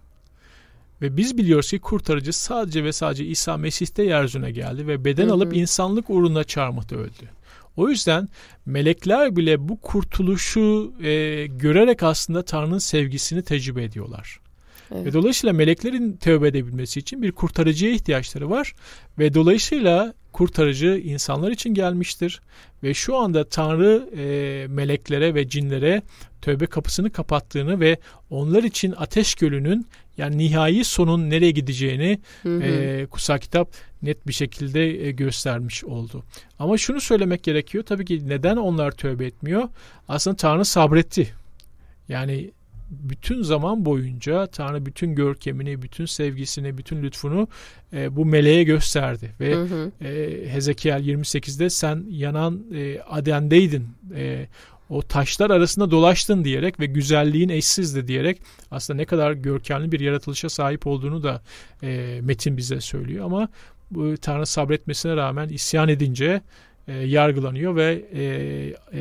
Ve biz biliyoruz ki kurtarıcı sadece ve sadece İsa Mesih'te yeryüzüne geldi ve beden hı hı. alıp insanlık uğruna çarmıhta öldü. O yüzden melekler bile bu kurtuluşu e, görerek aslında Tanrı'nın sevgisini tecrübe ediyorlar. Evet. Ve dolayısıyla meleklerin tövbe edebilmesi için bir kurtarıcıya ihtiyaçları var ve dolayısıyla kurtarıcı insanlar için gelmiştir ve şu anda Tanrı e, meleklere ve cinlere tövbe kapısını kapattığını ve onlar için ateş gölünün yani nihai sonun nereye gideceğini E, kutsal kitap net bir şekilde e, göstermiş oldu. Ama şunu söylemek gerekiyor. Tabii ki neden onlar tövbe etmiyor? Aslında Tanrı sabretti. Yani bütün zaman boyunca Tanrı bütün görkemini, bütün sevgisini, bütün lütfunu e, bu meleğe gösterdi ve hı hı. E, Hezekiel 28'de sen yanan e, Aden'deydin. E, o taşlar arasında dolaştın diyerek ve güzelliğin eşsizdi diyerek aslında ne kadar görkemli bir yaratılışa sahip olduğunu da e, metin bize söylüyor ama bu Tanrı sabretmesine rağmen isyan edince e, yargılanıyor ve e,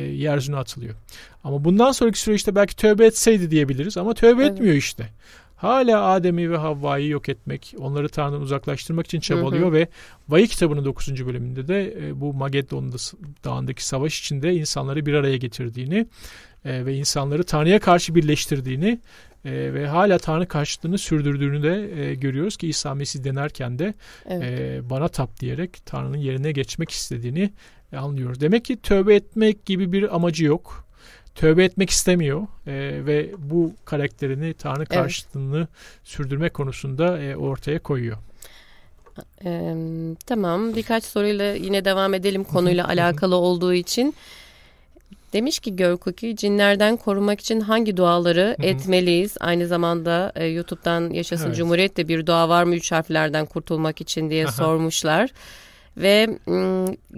e, yeryüzüne atılıyor. Ama bundan sonraki süreçte belki tövbe etseydi diyebiliriz ama tövbe evet. etmiyor işte hala Adem'i ve Havva'yı yok etmek, onları Tanrı'dan uzaklaştırmak için çabalıyor hı hı. ve Vahiy kitabının 9. bölümünde de e, bu Mageddon dağındaki savaş içinde insanları bir araya getirdiğini e, ve insanları Tanrı'ya karşı birleştirdiğini e, ve hala Tanrı karşıtlığını sürdürdüğünü de e, görüyoruz ki İsa Mesih denerken de evet. e, bana tap diyerek Tanrı'nın yerine geçmek istediğini e, anlıyoruz. Demek ki tövbe etmek gibi bir amacı yok tövbe etmek istemiyor e, ve bu karakterini Tanrı karşılığını evet. sürdürme konusunda e, ortaya koyuyor. Ee, tamam birkaç soruyla yine devam edelim konuyla alakalı olduğu için. Demiş ki Görkuki cinlerden korumak için hangi duaları etmeliyiz? Aynı zamanda e, YouTube'dan Yaşasın evet. Cumhuriyet de bir dua var mı üç harflerden kurtulmak için diye Aha. sormuşlar ve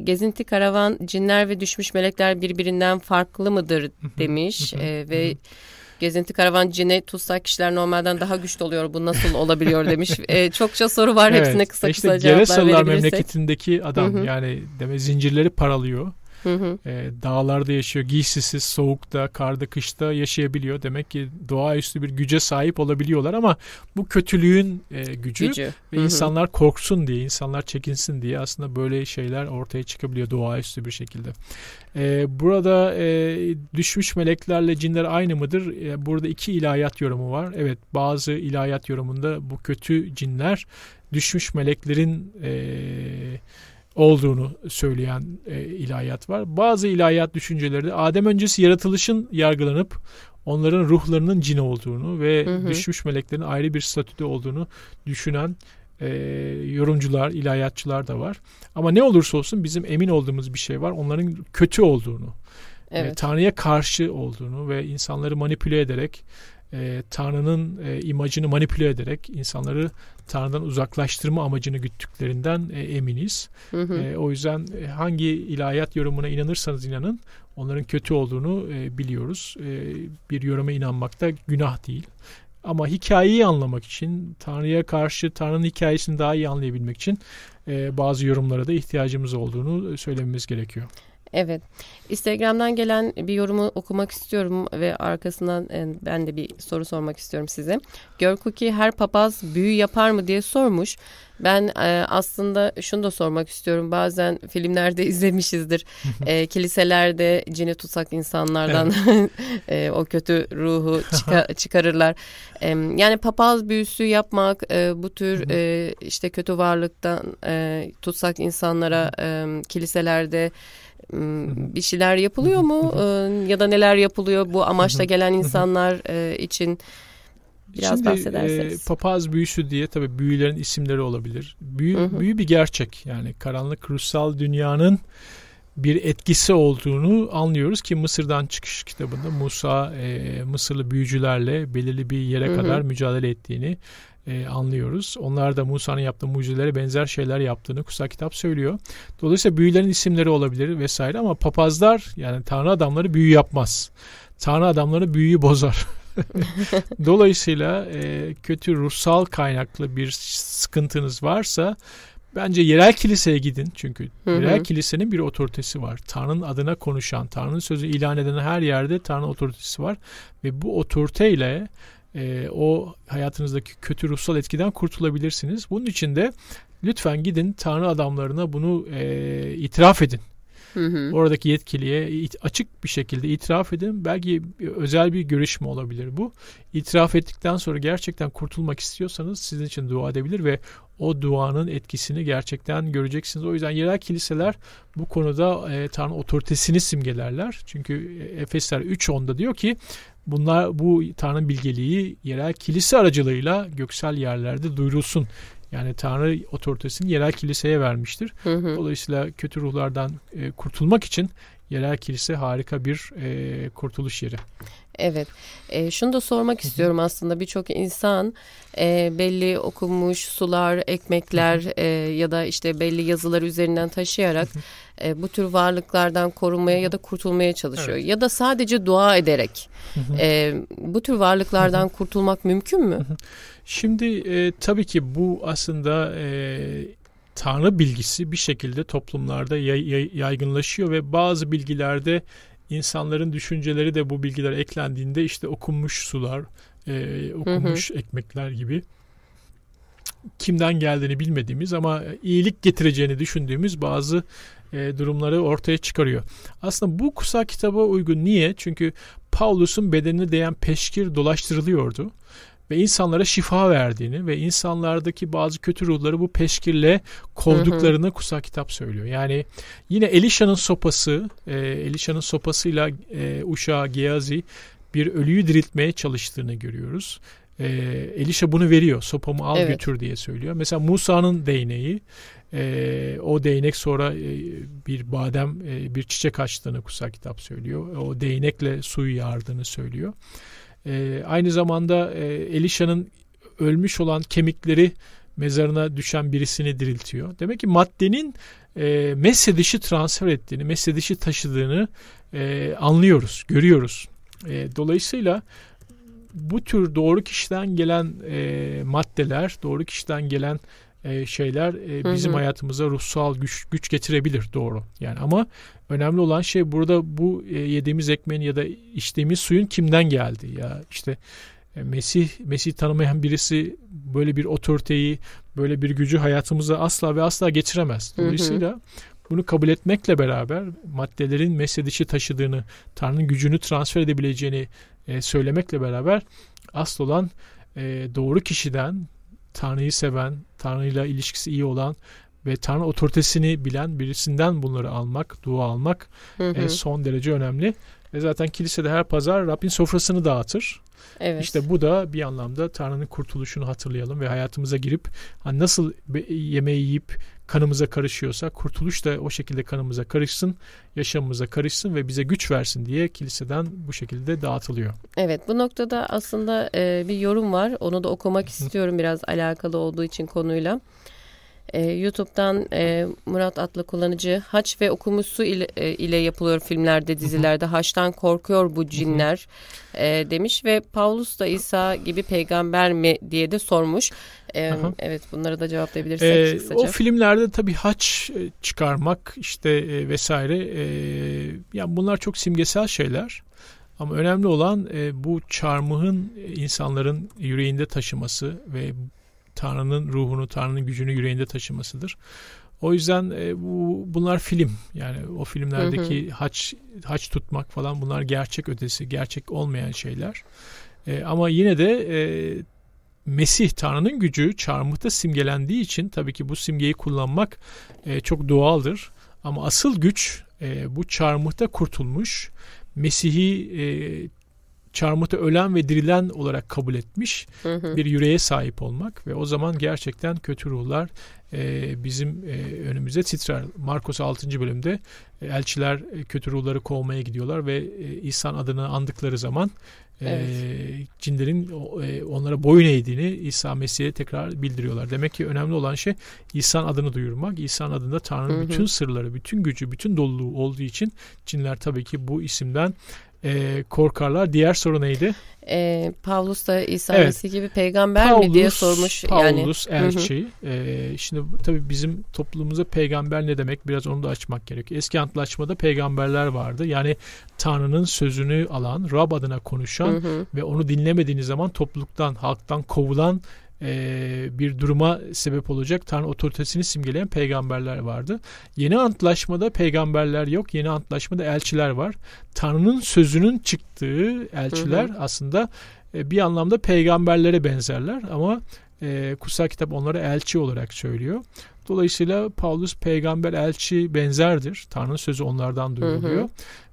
gezinti karavan cinler ve düşmüş melekler birbirinden farklı mıdır demiş e, ve gezinti karavan cine tutsak kişiler normalden daha güçlü oluyor. Bu nasıl olabiliyor demiş. e, çokça soru var evet. hepsine kısa e işte kısa cevaplar verebilirsek. Giresunlar memleketindeki adam yani deme zincirleri paralıyor. E, dağlarda yaşıyor. Giysisiz, soğukta, karda, kışta yaşayabiliyor. Demek ki doğaüstü bir güce sahip olabiliyorlar ama bu kötülüğün e, gücü, gücü ve hı hı. insanlar korksun diye, insanlar çekinsin diye aslında böyle şeyler ortaya çıkabiliyor doğaüstü bir şekilde. E, burada e, düşmüş meleklerle cinler aynı mıdır? E, burada iki ilahiyat yorumu var. Evet bazı ilahiyat yorumunda bu kötü cinler düşmüş meleklerin eee olduğunu söyleyen e, ilahiyat var. Bazı ilahiyat düşünceleri de Adem öncesi yaratılışın yargılanıp onların ruhlarının cin olduğunu ve hı hı. düşmüş meleklerin ayrı bir statüde olduğunu düşünen e, yorumcular, ilahiyatçılar da var. Ama ne olursa olsun bizim emin olduğumuz bir şey var. Onların kötü olduğunu, e, evet. e, Tanrı'ya karşı olduğunu ve insanları manipüle ederek e, Tanrı'nın e, imajını manipüle ederek insanları Tanrı'dan uzaklaştırma amacını güttüklerinden e, eminiz. Hı hı. E, o yüzden e, hangi ilahiyat yorumuna inanırsanız inanın onların kötü olduğunu e, biliyoruz. E, bir yoruma inanmak da günah değil. Ama hikayeyi anlamak için, Tanrı'ya karşı Tanrı'nın hikayesini daha iyi anlayabilmek için e, bazı yorumlara da ihtiyacımız olduğunu e, söylememiz gerekiyor. Evet. Instagram'dan gelen bir yorumu okumak istiyorum ve arkasından e, ben de bir soru sormak istiyorum size. Görkuki her papaz büyü yapar mı diye sormuş. Ben e, aslında şunu da sormak istiyorum. Bazen filmlerde izlemişizdir. e, kiliselerde cini tutsak insanlardan evet. e, o kötü ruhu çıka- çıkarırlar. E, yani papaz büyüsü yapmak, e, bu tür e, işte kötü varlıktan e, tutsak insanlara e, kiliselerde bir şeyler yapılıyor mu ee, ya da neler yapılıyor bu amaçla gelen insanlar e, için? Biraz Şimdi, bahsederseniz. E, papaz büyüsü diye tabi büyülerin isimleri olabilir. Büyü, hı büyü bir gerçek yani karanlık ruhsal dünyanın bir etkisi olduğunu anlıyoruz ki Mısır'dan çıkış kitabında Musa e, Mısırlı büyücülerle belirli bir yere hı hı. kadar mücadele ettiğini e, anlıyoruz. Onlar da Musa'nın yaptığı mucizelere benzer şeyler yaptığını kutsal kitap söylüyor. Dolayısıyla büyülerin isimleri olabilir vesaire ama papazlar yani tanrı adamları büyü yapmaz. Tanrı adamları büyüyü bozar. Dolayısıyla e, kötü ruhsal kaynaklı bir sıkıntınız varsa Bence yerel kiliseye gidin çünkü hı hı. yerel kilisenin bir otoritesi var. Tanrı'nın adına konuşan, Tanrı'nın sözü ilan eden her yerde Tanrı otoritesi var ve bu otoriteyle e, o hayatınızdaki kötü ruhsal etkiden kurtulabilirsiniz. Bunun için de lütfen gidin Tanrı adamlarına bunu e, itiraf edin. Hı hı. Oradaki yetkiliye açık bir şekilde itiraf edin. Belki özel bir görüşme olabilir bu. İtiraf ettikten sonra gerçekten kurtulmak istiyorsanız sizin için dua edebilir ve o duanın etkisini gerçekten göreceksiniz. O yüzden yerel kiliseler bu konuda e, Tanrı otoritesini simgelerler. Çünkü e, Efesler 3.10'da diyor ki bunlar bu Tanrı bilgeliği yerel kilise aracılığıyla göksel yerlerde duyurulsun. Yani Tanrı otoritesini yerel kiliseye vermiştir. Hı hı. Dolayısıyla kötü ruhlardan e, kurtulmak için yerel kilise harika bir e, kurtuluş yeri. Evet. E, şunu da sormak istiyorum aslında birçok insan e, belli okumuş sular, ekmekler e, ya da işte belli yazılar üzerinden taşıyarak e, bu tür varlıklardan korunmaya ya da kurtulmaya çalışıyor. Evet. Ya da sadece dua ederek e, bu tür varlıklardan kurtulmak mümkün mü? Şimdi e, tabii ki bu aslında e, tanrı bilgisi bir şekilde toplumlarda yay, yay, yaygınlaşıyor ve bazı bilgilerde insanların düşünceleri de bu bilgiler eklendiğinde işte okunmuş sular, e, okunmuş hı hı. ekmekler gibi kimden geldiğini bilmediğimiz ama iyilik getireceğini düşündüğümüz bazı e, durumları ortaya çıkarıyor. Aslında bu kutsal kitaba uygun niye? Çünkü Paulus'un bedenine değen peşkir dolaştırılıyordu ve insanlara şifa verdiğini ve insanlardaki bazı kötü ruhları bu peşkirle kovduklarını hı hı. kutsal kitap söylüyor. Yani yine Elişa'nın sopası, e, Elişa'nın sopasıyla e, uşağı Geazi bir ölüyü diriltmeye çalıştığını görüyoruz. E, Elişa bunu veriyor. Sopamı al evet. götür diye söylüyor. Mesela Musa'nın değneği e, o değnek sonra e, bir badem e, bir çiçek açtığını kutsal kitap söylüyor. O değnekle suyu yardığını söylüyor. E, aynı zamanda e, Elisha'nın ölmüş olan kemikleri mezarına düşen birisini diriltiyor. Demek ki maddenin e, mesle transfer ettiğini, mesle dışı taşıdığını e, anlıyoruz, görüyoruz. E, dolayısıyla bu tür doğru kişiden gelen e, maddeler, doğru kişiden gelen e, şeyler e, bizim hı hı. hayatımıza ruhsal güç güç getirebilir doğru. Yani ama önemli olan şey burada bu e, yediğimiz ekmeğin ya da içtiğimiz suyun kimden geldi ya işte Mesih Mesih tanımayan birisi böyle bir otoriteyi, böyle bir gücü hayatımıza asla ve asla geçiremez. Dolayısıyla hı hı. Bunu kabul etmekle beraber maddelerin mesedişi taşıdığını, Tanrı'nın gücünü transfer edebileceğini söylemekle beraber asıl olan doğru kişiden Tanrı'yı seven, Tanrı'yla ilişkisi iyi olan ve Tanrı otoritesini bilen birisinden bunları almak, dua almak hı e, hı. son derece önemli. Ve zaten kilisede her pazar Rabbin sofrasını dağıtır. Evet. İşte bu da bir anlamda Tanrı'nın kurtuluşunu hatırlayalım ve hayatımıza girip hani nasıl yemeği yiyip kanımıza karışıyorsa kurtuluş da o şekilde kanımıza karışsın, yaşamımıza karışsın ve bize güç versin diye kiliseden bu şekilde dağıtılıyor. Evet bu noktada aslında bir yorum var onu da okumak istiyorum biraz alakalı olduğu için konuyla. E, YouTube'dan e, Murat adlı kullanıcı Haç ve Okumuşsu ile, e, ile yapılıyor filmlerde, dizilerde. Haç'tan korkuyor bu cinler e, demiş ve Paulus da İsa gibi peygamber mi diye de sormuş. E, evet bunlara da cevaplayabilirsek e, kısaca. O filmlerde tabii haç e, çıkarmak işte e, vesaire e, yani bunlar çok simgesel şeyler. Ama önemli olan e, bu çarmıhın e, insanların yüreğinde taşıması ve Tanrı'nın ruhunu, Tanrı'nın gücünü yüreğinde taşımasıdır. O yüzden e, bu bunlar film. Yani o filmlerdeki hı hı. haç haç tutmak falan bunlar gerçek ötesi, gerçek olmayan şeyler. E, ama yine de e, Mesih Tanrı'nın gücü çarmıhta simgelendiği için tabii ki bu simgeyi kullanmak e, çok doğaldır. Ama asıl güç e, bu çarmıhta kurtulmuş Mesih'i e, Çarmıh'ta ölen ve dirilen olarak kabul etmiş hı hı. bir yüreğe sahip olmak ve o zaman gerçekten kötü ruhlar e, bizim e, önümüze titrer. Markus 6. bölümde e, elçiler e, kötü ruhları kovmaya gidiyorlar ve e, İsa'nın adını andıkları zaman e, evet. cinlerin e, onlara boyun eğdiğini İsa Mesih'e tekrar bildiriyorlar. Demek ki önemli olan şey İsa'nın adını duyurmak. İsa'nın adında Tanrı'nın bütün sırları, bütün gücü, bütün doluluğu olduğu için cinler tabii ki bu isimden e, korkarlar. Diğer soru neydi? E, Pavlus da İsa evet. Mesih gibi peygamber Pavlus, mi diye sormuş. Pavlus yani. elçi. E, şimdi tabii bizim toplumumuzda peygamber ne demek biraz onu da açmak gerekiyor. Eski antlaşmada peygamberler vardı. Yani Tanrı'nın sözünü alan, Rab adına konuşan hı hı. ve onu dinlemediğiniz zaman topluluktan, halktan kovulan e, bir duruma sebep olacak Tanrı otoritesini simgeleyen peygamberler vardı. Yeni antlaşmada peygamberler yok. Yeni antlaşmada elçiler var. Tanrı'nın sözünün çıktığı elçiler hı hı. aslında e, bir anlamda peygamberlere benzerler ama e, kutsal kitap onlara elçi olarak söylüyor. Dolayısıyla Paulus peygamber elçi benzerdir. Tanrı'nın sözü onlardan duyuluyor. Hı hı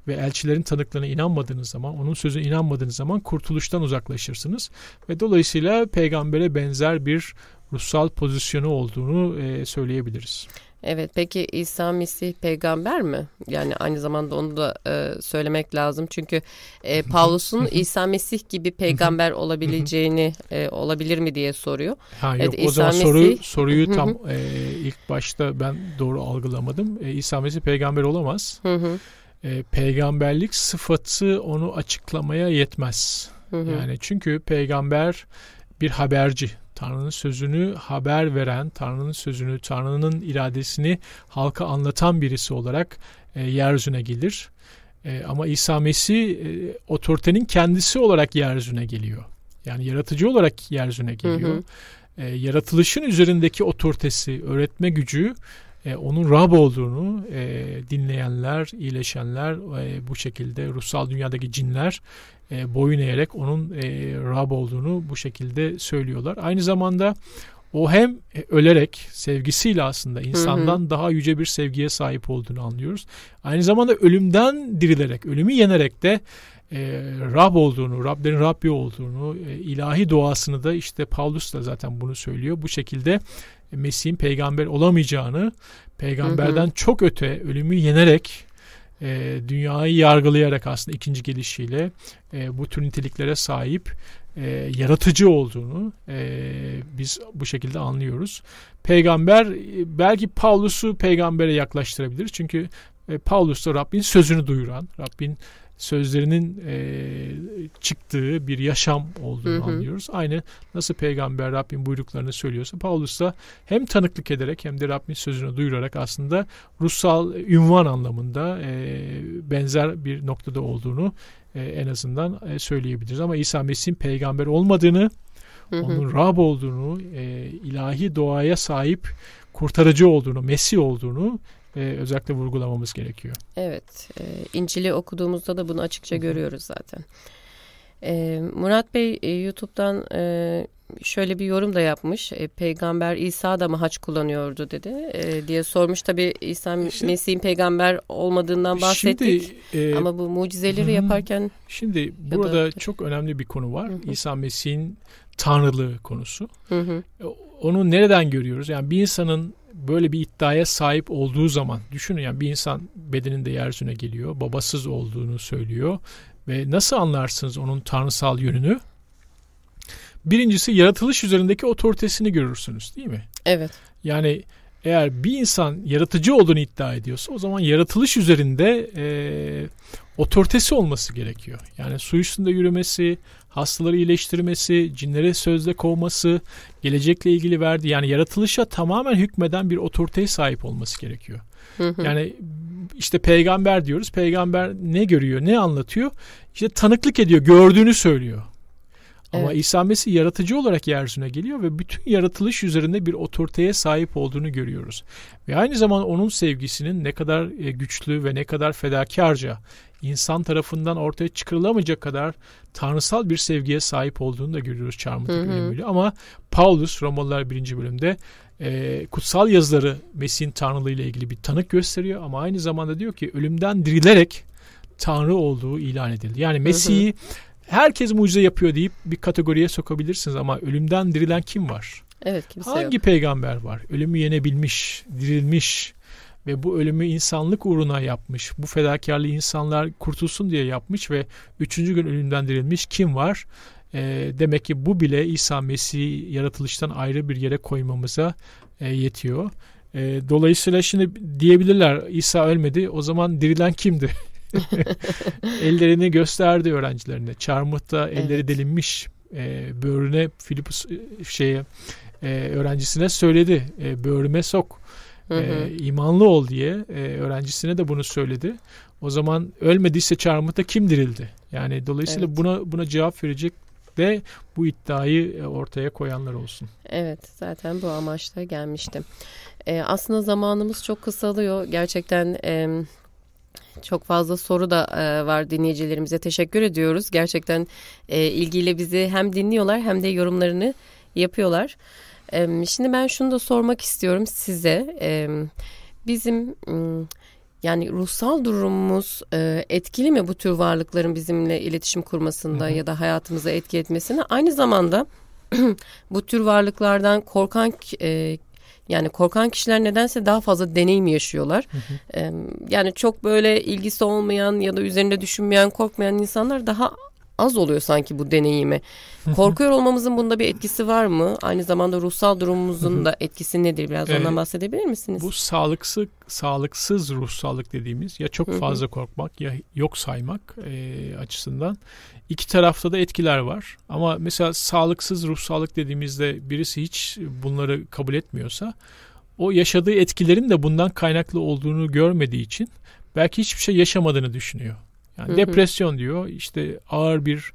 ve elçilerin tanıklarına inanmadığınız zaman, onun sözüne inanmadığınız zaman kurtuluştan uzaklaşırsınız ve dolayısıyla peygambere benzer bir ruhsal pozisyonu olduğunu e, söyleyebiliriz. Evet peki İsa Mesih peygamber mi? Yani aynı zamanda onu da e, söylemek lazım. Çünkü e, Pavlus'un İsa Mesih gibi peygamber olabileceğini e, olabilir mi diye soruyor. Ha, yok, evet, o zaman Mesih... soru, soruyu tam e, ilk başta ben doğru algılamadım. E, İsa Mesih peygamber olamaz e, peygamberlik sıfatı onu açıklamaya yetmez. Hı hı. Yani çünkü peygamber bir haberci. Tanrı'nın sözünü haber veren, Tanrı'nın sözünü, Tanrı'nın iradesini halka anlatan birisi olarak e, yeryüzüne gelir. E, ama İsa Mesih e, otoritenin kendisi olarak yeryüzüne geliyor. Yani yaratıcı olarak yeryüzüne geliyor. Hı hı. E, yaratılışın üzerindeki otoritesi, öğretme gücü e, onun Rab olduğunu e, dinleyenler, iyileşenler e, bu şekilde ruhsal dünyadaki cinler e, boyun eğerek onun e, Rab olduğunu bu şekilde söylüyorlar. Aynı zamanda o hem e, ölerek sevgisiyle aslında insandan hı hı. daha yüce bir sevgiye sahip olduğunu anlıyoruz. Aynı zamanda ölümden dirilerek, ölümü yenerek de e, Rab olduğunu, Rablerin Rabbi olduğunu, e, ilahi doğasını da işte Paulus da zaten bunu söylüyor. Bu şekilde Mesih'in peygamber olamayacağını, peygamberden hı hı. çok öte ölümü yenerek e, dünyayı yargılayarak aslında ikinci gelişiyle e, bu tür niteliklere sahip e, yaratıcı olduğunu e, biz bu şekilde anlıyoruz. Peygamber e, belki Paulus'u peygambere yaklaştırabilir çünkü e, Paulus da Rabbin sözünü duyuran, Rabbin sözlerinin e, çıktığı bir yaşam olduğunu hı hı. anlıyoruz. Aynı nasıl peygamber Rabbin buyruklarını söylüyorsa Paulus da hem tanıklık ederek hem de Rabbin sözünü duyurarak aslında ruhsal ünvan anlamında e, benzer bir noktada olduğunu e, en azından e, söyleyebiliriz. Ama İsa Mesih'in peygamber olmadığını, hı hı. onun Rab olduğunu, e, ilahi doğaya sahip kurtarıcı olduğunu, Mesih olduğunu e, özellikle vurgulamamız gerekiyor. Evet, e, İncil'i okuduğumuzda da bunu açıkça Hı-hı. görüyoruz zaten. E, Murat Bey e, YouTube'dan e, şöyle bir yorum da yapmış. E, peygamber İsa da mı haç kullanıyordu dedi e, diye sormuş. Tabi İsa işte, Mesih'in peygamber olmadığından bahsettik. Şimdi, e, Ama bu mucizeleri hı, yaparken... Şimdi burada da, çok önemli bir konu var. Hı. İsa Mesih'in tanrılığı konusu. Hı hı. E, onu nereden görüyoruz? Yani bir insanın böyle bir iddiaya sahip olduğu zaman düşünün yani bir insan bedeninde yeryüzüne geliyor, babasız olduğunu söylüyor ve nasıl anlarsınız onun tanrısal yönünü? Birincisi yaratılış üzerindeki otoritesini görürsünüz değil mi? Evet. Yani eğer bir insan yaratıcı olduğunu iddia ediyorsa o zaman yaratılış üzerinde e, otoritesi olması gerekiyor. Yani su üstünde yürümesi, hastaları iyileştirmesi, cinlere sözle kovması, gelecekle ilgili verdiği yani yaratılışa tamamen hükmeden bir otoriteye sahip olması gerekiyor. Yani işte peygamber diyoruz. Peygamber ne görüyor, ne anlatıyor? İşte tanıklık ediyor, gördüğünü söylüyor. Ama evet. İsa Mesih yaratıcı olarak yeryüzüne geliyor ve bütün yaratılış üzerinde bir otoriteye sahip olduğunu görüyoruz. Ve aynı zaman onun sevgisinin ne kadar e, güçlü ve ne kadar fedakarca insan tarafından ortaya çıkarılamayacak kadar tanrısal bir sevgiye sahip olduğunu da görüyoruz çarmıhlık ölümüyle. Ama Paulus Romalılar 1. bölümde e, kutsal yazıları Mesih'in tanrılığı ile ilgili bir tanık gösteriyor ama aynı zamanda diyor ki ölümden dirilerek tanrı olduğu ilan edildi. Yani Mesih'i hı hı herkes mucize yapıyor deyip bir kategoriye sokabilirsiniz ama ölümden dirilen kim var? Evet kimse Hangi yok. peygamber var? Ölümü yenebilmiş, dirilmiş ve bu ölümü insanlık uğruna yapmış. Bu fedakarlığı insanlar kurtulsun diye yapmış ve üçüncü gün ölümden dirilmiş kim var? E, demek ki bu bile İsa Mesih'i yaratılıştan ayrı bir yere koymamıza e, yetiyor. E, dolayısıyla şimdi diyebilirler İsa ölmedi o zaman dirilen kimdi? Ellerini gösterdi öğrencilerine. Çarmıhta elleri evet. delinmiş e, böğrüne Filipus e, şeye e, öğrencisine söyledi. E, böğrüme sok. E, imanlı ol diye e, öğrencisine de bunu söyledi. O zaman ölmediyse çarmıhta kim dirildi? Yani dolayısıyla evet. buna buna cevap verecek de bu iddiayı e, ortaya koyanlar olsun. Evet zaten bu amaçla gelmiştim. E, aslında zamanımız çok kısalıyor. Gerçekten e, çok fazla soru da e, var dinleyicilerimize. Teşekkür ediyoruz. Gerçekten e, ilgiyle bizi hem dinliyorlar hem de yorumlarını yapıyorlar. E, şimdi ben şunu da sormak istiyorum size. bizim yani ruhsal durumumuz etkili mi bu tür varlıkların bizimle iletişim kurmasında Hı-hı. ya da hayatımıza etki etmesine? Aynı zamanda bu tür varlıklardan korkan yani korkan kişiler nedense daha fazla deneyim yaşıyorlar. Hı hı. Yani çok böyle ilgisi olmayan ya da üzerinde düşünmeyen, korkmayan insanlar daha az oluyor sanki bu deneyimi. Korkuyor olmamızın bunda bir etkisi var mı? Aynı zamanda ruhsal durumumuzun da etkisi nedir? Biraz ee, ondan bahsedebilir misiniz? Bu sağlıksız sağlıksız ruhsallık dediğimiz ya çok fazla korkmak ya yok saymak e, açısından iki tarafta da etkiler var. Ama mesela sağlıksız ruhsallık dediğimizde birisi hiç bunları kabul etmiyorsa o yaşadığı etkilerin de bundan kaynaklı olduğunu görmediği için belki hiçbir şey yaşamadığını düşünüyor. Yani depresyon diyor işte ağır bir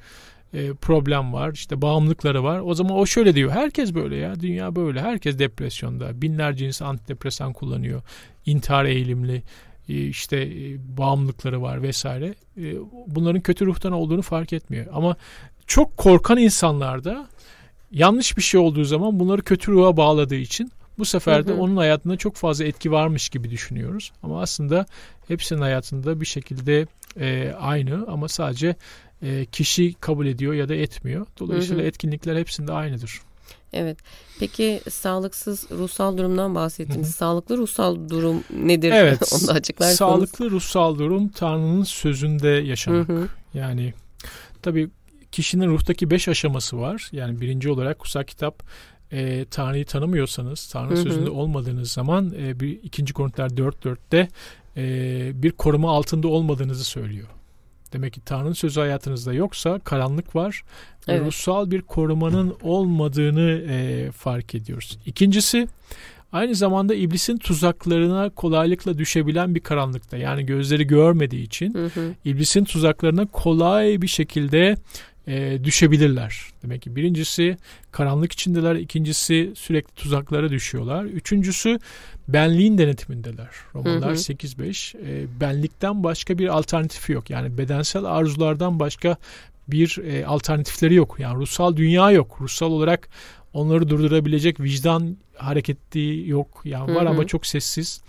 e, problem var işte bağımlılıkları var. O zaman o şöyle diyor herkes böyle ya dünya böyle herkes depresyonda binlerce insan antidepresan kullanıyor intihar eğilimli e, işte e, bağımlılıkları var vesaire. E, bunların kötü ruhtan olduğunu fark etmiyor. Ama çok korkan insanlarda yanlış bir şey olduğu zaman bunları kötü ruha bağladığı için bu sefer de hı hı. onun hayatında çok fazla etki varmış gibi düşünüyoruz. Ama aslında hepsinin hayatında bir şekilde e, aynı ama sadece e, kişi kabul ediyor ya da etmiyor. Dolayısıyla hı hı. etkinlikler hepsinde aynıdır. Evet. Peki sağlıksız ruhsal durumdan bahsettiniz. Hı hı. Sağlıklı ruhsal durum nedir? Evet. Onu açıklarsanız. Sağlıklı ruhsal durum Tanrı'nın sözünde yaşamak. Hı hı. Yani tabii kişinin ruhtaki beş aşaması var. Yani birinci olarak kutsal kitap e, Tanrı'yı tanımıyorsanız, Tanrı hı hı. sözünde olmadığınız zaman e, bir ikinci Korintiler 4.4'te e, bir koruma altında olmadığınızı söylüyor. Demek ki Tanrı'nın sözü hayatınızda yoksa karanlık var. Evet. Ruhsal bir korumanın olmadığını e, fark ediyoruz. İkincisi aynı zamanda iblisin tuzaklarına kolaylıkla düşebilen bir karanlıkta. Yani gözleri görmediği için hı hı. iblisin tuzaklarına kolay bir şekilde e, düşebilirler. Demek ki birincisi karanlık içindeler, ikincisi sürekli tuzaklara düşüyorlar. Üçüncüsü benliğin denetimindeler. Romanlar 8-5 e, benlikten başka bir alternatifi yok. Yani bedensel arzulardan başka bir e, alternatifleri yok. Yani ruhsal dünya yok. Ruhsal olarak onları durdurabilecek vicdan hareketi yok. Yani var hı hı. ama çok sessiz.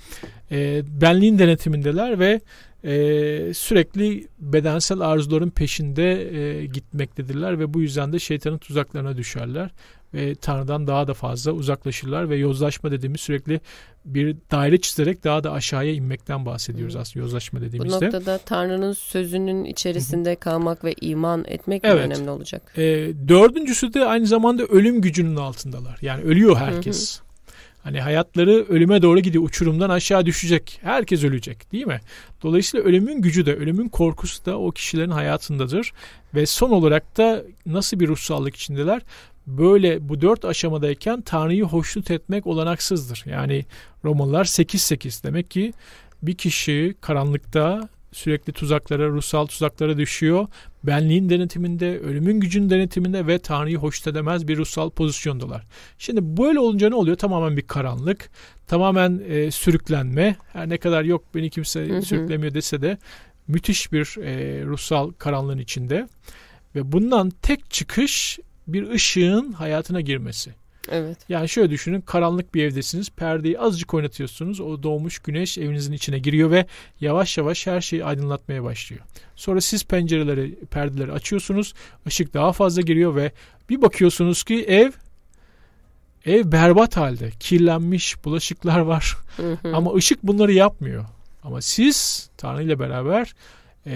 E, benliğin denetimindeler ve e, sürekli bedensel arzuların peşinde e, gitmektedirler ve bu yüzden de şeytanın tuzaklarına düşerler ve Tanrı'dan daha da fazla uzaklaşırlar ve yozlaşma dediğimiz sürekli bir daire çizerek daha da aşağıya inmekten bahsediyoruz aslında yozlaşma dediğimizde. Bu noktada Tanrı'nın sözünün içerisinde kalmak ve iman etmek evet. önemli olacak. E, dördüncüsü de aynı zamanda ölüm gücünün altındalar. Yani ölüyor herkes. Hani hayatları ölüme doğru gidiyor. Uçurumdan aşağı düşecek. Herkes ölecek değil mi? Dolayısıyla ölümün gücü de, ölümün korkusu da o kişilerin hayatındadır. Ve son olarak da nasıl bir ruhsallık içindeler? Böyle bu dört aşamadayken Tanrı'yı hoşnut etmek olanaksızdır. Yani Romalılar 8-8 demek ki bir kişi karanlıkta sürekli tuzaklara, ruhsal tuzaklara düşüyor. Benliğin denetiminde, ölümün gücün denetiminde ve Tanrı'yı hoşnut edemez bir ruhsal pozisyondalar. Şimdi böyle olunca ne oluyor? Tamamen bir karanlık, tamamen e, sürüklenme. Her ne kadar yok beni kimse hı hı. sürüklemiyor dese de müthiş bir e, ruhsal karanlığın içinde. Ve bundan tek çıkış bir ışığın hayatına girmesi. Evet. Yani şöyle düşünün karanlık bir evdesiniz. Perdeyi azıcık oynatıyorsunuz. O doğmuş güneş evinizin içine giriyor ve yavaş yavaş her şeyi aydınlatmaya başlıyor. Sonra siz pencereleri, perdeleri açıyorsunuz. Işık daha fazla giriyor ve bir bakıyorsunuz ki ev ev berbat halde. Kirlenmiş, bulaşıklar var. Ama ışık bunları yapmıyor. Ama siz Tanrı ile beraber e,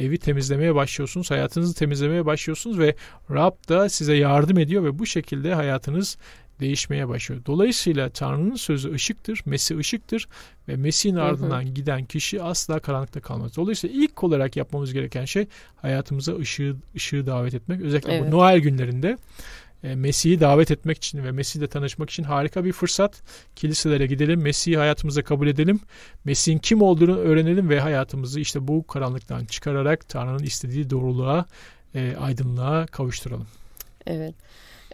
evi temizlemeye başlıyorsunuz, hayatınızı temizlemeye başlıyorsunuz ve Rab da size yardım ediyor ve bu şekilde hayatınız değişmeye başlıyor. Dolayısıyla Tanrı'nın sözü ışıktır, Mesih ışıktır ve Mesih'in ardından hı hı. giden kişi asla karanlıkta kalmaz. Dolayısıyla ilk olarak yapmamız gereken şey hayatımıza ışığı, ışığı davet etmek. Özellikle evet. bu Noel günlerinde e, Mesih'i davet etmek için ve Mesih'le tanışmak için harika bir fırsat. Kiliselere gidelim, Mesih'i hayatımıza kabul edelim. Mesih'in kim olduğunu öğrenelim ve hayatımızı işte bu karanlıktan çıkararak Tanrı'nın istediği doğruluğa, e, aydınlığa kavuşturalım. Evet.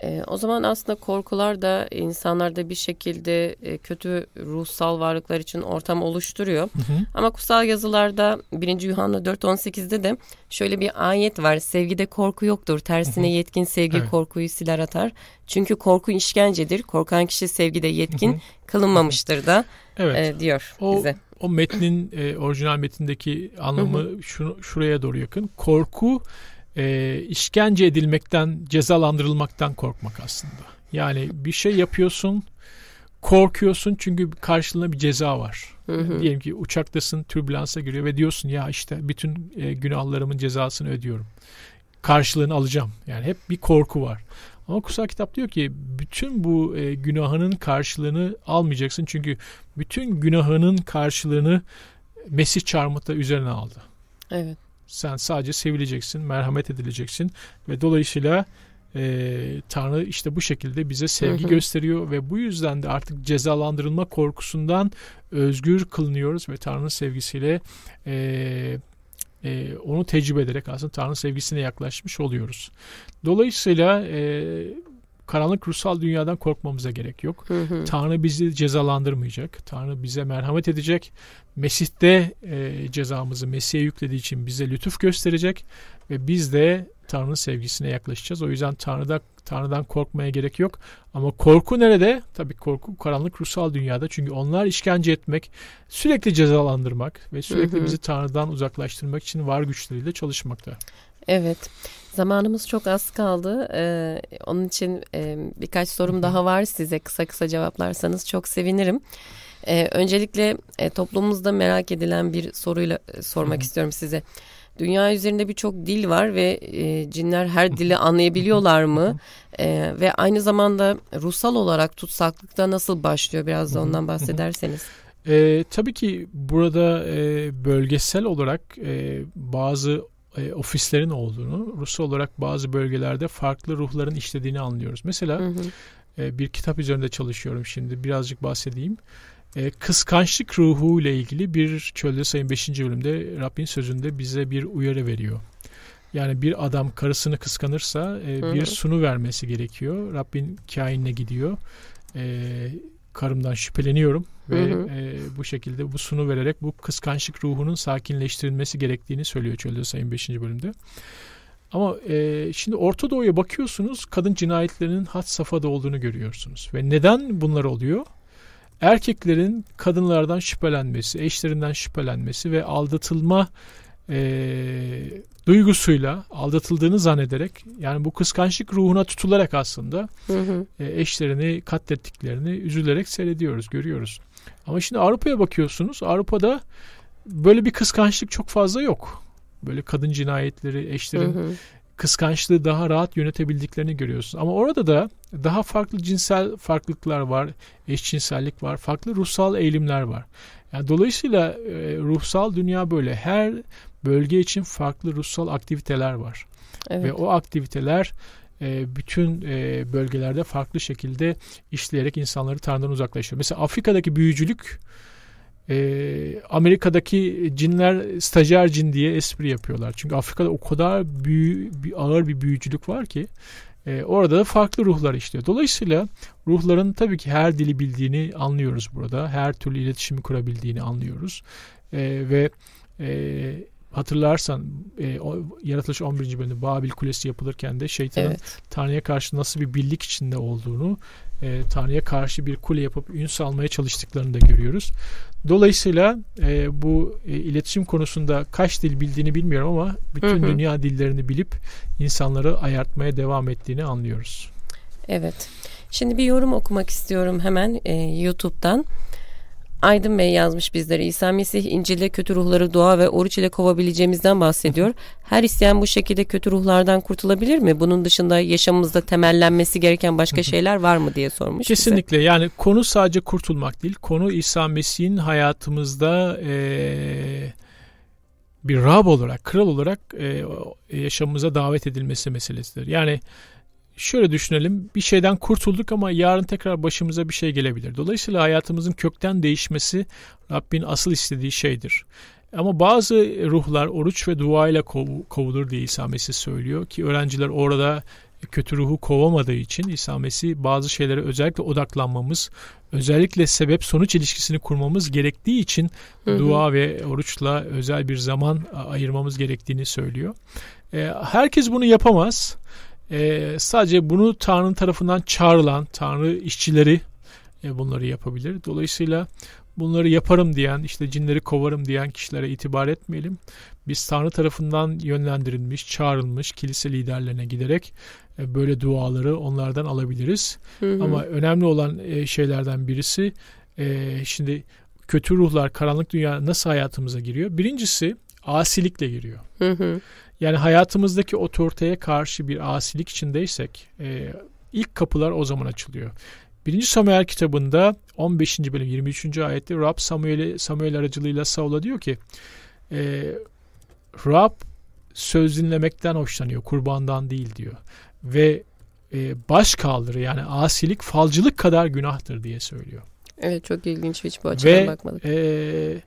E, o zaman aslında korkular da insanlarda bir şekilde e, kötü ruhsal varlıklar için ortam oluşturuyor. Hı hı. Ama kutsal yazılarda 1. Yuhanna 4.18'de de şöyle bir ayet var. Sevgide korku yoktur. Tersine yetkin sevgi evet. korkuyu siler atar. Çünkü korku işkencedir. Korkan kişi sevgide yetkin hı hı. kılınmamıştır da evet. e, diyor o, bize. O metnin e, orijinal metindeki anlamı hı hı. Şunu, şuraya doğru yakın. Korku e, işkence edilmekten, cezalandırılmaktan korkmak aslında. Yani bir şey yapıyorsun, korkuyorsun çünkü karşılığında bir ceza var. Yani diyelim ki uçaktasın, türbülansa giriyor ve diyorsun ya işte bütün e, günahlarımın cezasını ödüyorum. Karşılığını alacağım. Yani hep bir korku var. Ama kutsal kitap diyor ki bütün bu e, günahının karşılığını almayacaksın. Çünkü bütün günahının karşılığını Mesih çarmıhta üzerine aldı. Evet. Sen sadece sevileceksin, merhamet edileceksin ve dolayısıyla e, Tanrı işte bu şekilde bize sevgi hı hı. gösteriyor ve bu yüzden de artık cezalandırılma korkusundan özgür kılınıyoruz ve Tanrı'nın sevgisiyle e, e, onu tecrübe ederek aslında Tanrı'nın sevgisine yaklaşmış oluyoruz. Dolayısıyla e, karanlık ruhsal dünyadan korkmamıza gerek yok. Hı hı. Tanrı bizi cezalandırmayacak. Tanrı bize merhamet edecek. Mesih'te e, cezamızı Mesih'e yüklediği için bize lütuf gösterecek ve biz de Tanrı'nın sevgisine yaklaşacağız. O yüzden Tanrı'da Tanrı'dan korkmaya gerek yok. Ama korku nerede? Tabii korku karanlık ruhsal dünyada. Çünkü onlar işkence etmek, sürekli cezalandırmak ve sürekli bizi Tanrı'dan uzaklaştırmak için var güçleriyle çalışmakta. Evet. Zamanımız çok az kaldı. Ee, onun için e, birkaç sorum daha var size. Kısa kısa cevaplarsanız çok sevinirim. Ee, öncelikle e, toplumumuzda merak edilen bir soruyla e, sormak istiyorum size. Dünya üzerinde birçok dil var ve e, cinler her dili anlayabiliyorlar mı? E, ve aynı zamanda ruhsal olarak tutsaklıkta nasıl başlıyor? Biraz da ondan bahsederseniz. E, tabii ki burada e, bölgesel olarak e, bazı e, ofislerin olduğunu, ruhsal olarak bazı bölgelerde farklı ruhların işlediğini anlıyoruz. Mesela hı hı. E, bir kitap üzerinde çalışıyorum şimdi birazcık bahsedeyim. E, kıskançlık ruhu ile ilgili bir çölde sayın 5. bölümde Rabbin sözünde bize bir uyarı veriyor. Yani bir adam karısını kıskanırsa e, bir sunu vermesi gerekiyor. Rabbin kainine gidiyor. E, karımdan şüpheleniyorum ve bu şekilde bu sunu vererek bu kıskançlık ruhunun sakinleştirilmesi gerektiğini söylüyor Çölde Sayın 5. bölümde. Ama e, şimdi Orta Doğu'ya bakıyorsunuz kadın cinayetlerinin had safhada olduğunu görüyorsunuz. Ve neden bunlar oluyor? erkeklerin kadınlardan şüphelenmesi, eşlerinden şüphelenmesi ve aldatılma e, duygusuyla aldatıldığını zannederek yani bu kıskançlık ruhuna tutularak aslında hı hı. E, eşlerini katlettiklerini üzülerek seyrediyoruz, görüyoruz. Ama şimdi Avrupa'ya bakıyorsunuz. Avrupa'da böyle bir kıskançlık çok fazla yok. Böyle kadın cinayetleri, eşlerin hı hı kıskançlığı daha rahat yönetebildiklerini görüyorsun. Ama orada da daha farklı cinsel farklılıklar var, eşcinsellik var, farklı ruhsal eğilimler var. Yani dolayısıyla e, ruhsal dünya böyle. Her bölge için farklı ruhsal aktiviteler var. Evet. Ve o aktiviteler e, bütün e, bölgelerde farklı şekilde işleyerek insanları Tanrı'dan uzaklaşıyor. Mesela Afrika'daki büyücülük e, Amerika'daki cinler stajyer cin diye espri yapıyorlar. Çünkü Afrika'da o kadar büyü, ağır bir büyücülük var ki e, orada da farklı ruhlar işliyor. Dolayısıyla ruhların tabii ki her dili bildiğini anlıyoruz burada. Her türlü iletişimi kurabildiğini anlıyoruz. E, ve e, hatırlarsan e, o, yaratılış 11. bölümde Babil Kulesi yapılırken de şeytanın evet. Tanrı'ya karşı nasıl bir birlik içinde olduğunu e, Tanrı'ya karşı bir kule yapıp ün salmaya çalıştıklarını da görüyoruz. Dolayısıyla e, bu e, iletişim konusunda kaç dil bildiğini bilmiyorum ama bütün hı hı. dünya dillerini bilip insanları ayartmaya devam ettiğini anlıyoruz. Evet. Şimdi bir yorum okumak istiyorum hemen e, YouTube'dan. Aydın Bey yazmış bizlere İsa Mesih İncil'de kötü ruhları dua ve oruç ile kovabileceğimizden bahsediyor. Her isteyen bu şekilde kötü ruhlardan kurtulabilir mi? Bunun dışında yaşamımızda temellenmesi gereken başka şeyler var mı diye sormuş. Kesinlikle bize. yani konu sadece kurtulmak değil. Konu İsa Mesih'in hayatımızda ee, bir Rab olarak, kral olarak e, yaşamımıza davet edilmesi meselesidir. Yani şöyle düşünelim. Bir şeyden kurtulduk ama yarın tekrar başımıza bir şey gelebilir. Dolayısıyla hayatımızın kökten değişmesi Rabbin asıl istediği şeydir. Ama bazı ruhlar oruç ve dua ile kov- kovulur diye İsa Mesih söylüyor ki öğrenciler orada kötü ruhu kovamadığı için İsa Mesih bazı şeylere özellikle odaklanmamız, özellikle sebep sonuç ilişkisini kurmamız gerektiği için hı hı. dua ve oruçla özel bir zaman ayırmamız gerektiğini söylüyor. E, herkes bunu yapamaz. E, sadece bunu Tanrı'nın tarafından çağrılan Tanrı işçileri e, bunları yapabilir. Dolayısıyla bunları yaparım diyen, işte cinleri kovarım diyen kişilere itibar etmeyelim. Biz Tanrı tarafından yönlendirilmiş, çağrılmış kilise liderlerine giderek e, böyle duaları onlardan alabiliriz. Hı hı. Ama önemli olan e, şeylerden birisi e, şimdi kötü ruhlar, karanlık dünya nasıl hayatımıza giriyor? Birincisi asilikle giriyor. Hı hı. Yani hayatımızdaki otoriteye karşı bir asilik içindeysek e, ilk kapılar o zaman açılıyor. 1. Samuel kitabında 15. bölüm 23. ayette Rab Samuel, Samuel aracılığıyla Saul'a diyor ki e, Rab söz dinlemekten hoşlanıyor kurbandan değil diyor. Ve e, baş kaldırı yani asilik falcılık kadar günahtır diye söylüyor. Evet çok ilginç hiç bu açıdan Ve, bakmadık. Ve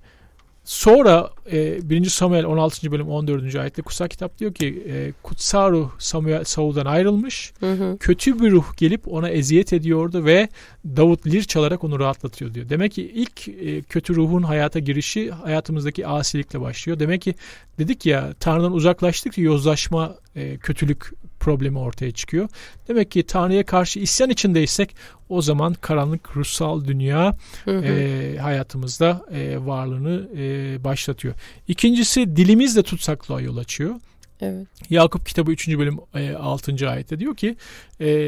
Sonra e, 1. Samuel 16. bölüm 14. ayette kutsal kitap diyor ki e, kutsal ruh Samuel Saul'dan ayrılmış. Hı hı. Kötü bir ruh gelip ona eziyet ediyordu ve Davut lir çalarak onu rahatlatıyor diyor. Demek ki ilk e, kötü ruhun hayata girişi hayatımızdaki asilikle başlıyor. Demek ki dedik ya Tanrı'dan uzaklaştık yozlaşma, e, kötülük problemi ortaya çıkıyor. Demek ki Tanrı'ya karşı isyan içindeysek o zaman karanlık ruhsal dünya hı hı. E, hayatımızda e, varlığını e, başlatıyor. İkincisi dilimiz de tutsaklığa yol açıyor. Evet. Yakup kitabı 3. bölüm e, 6. ayette diyor ki e, e,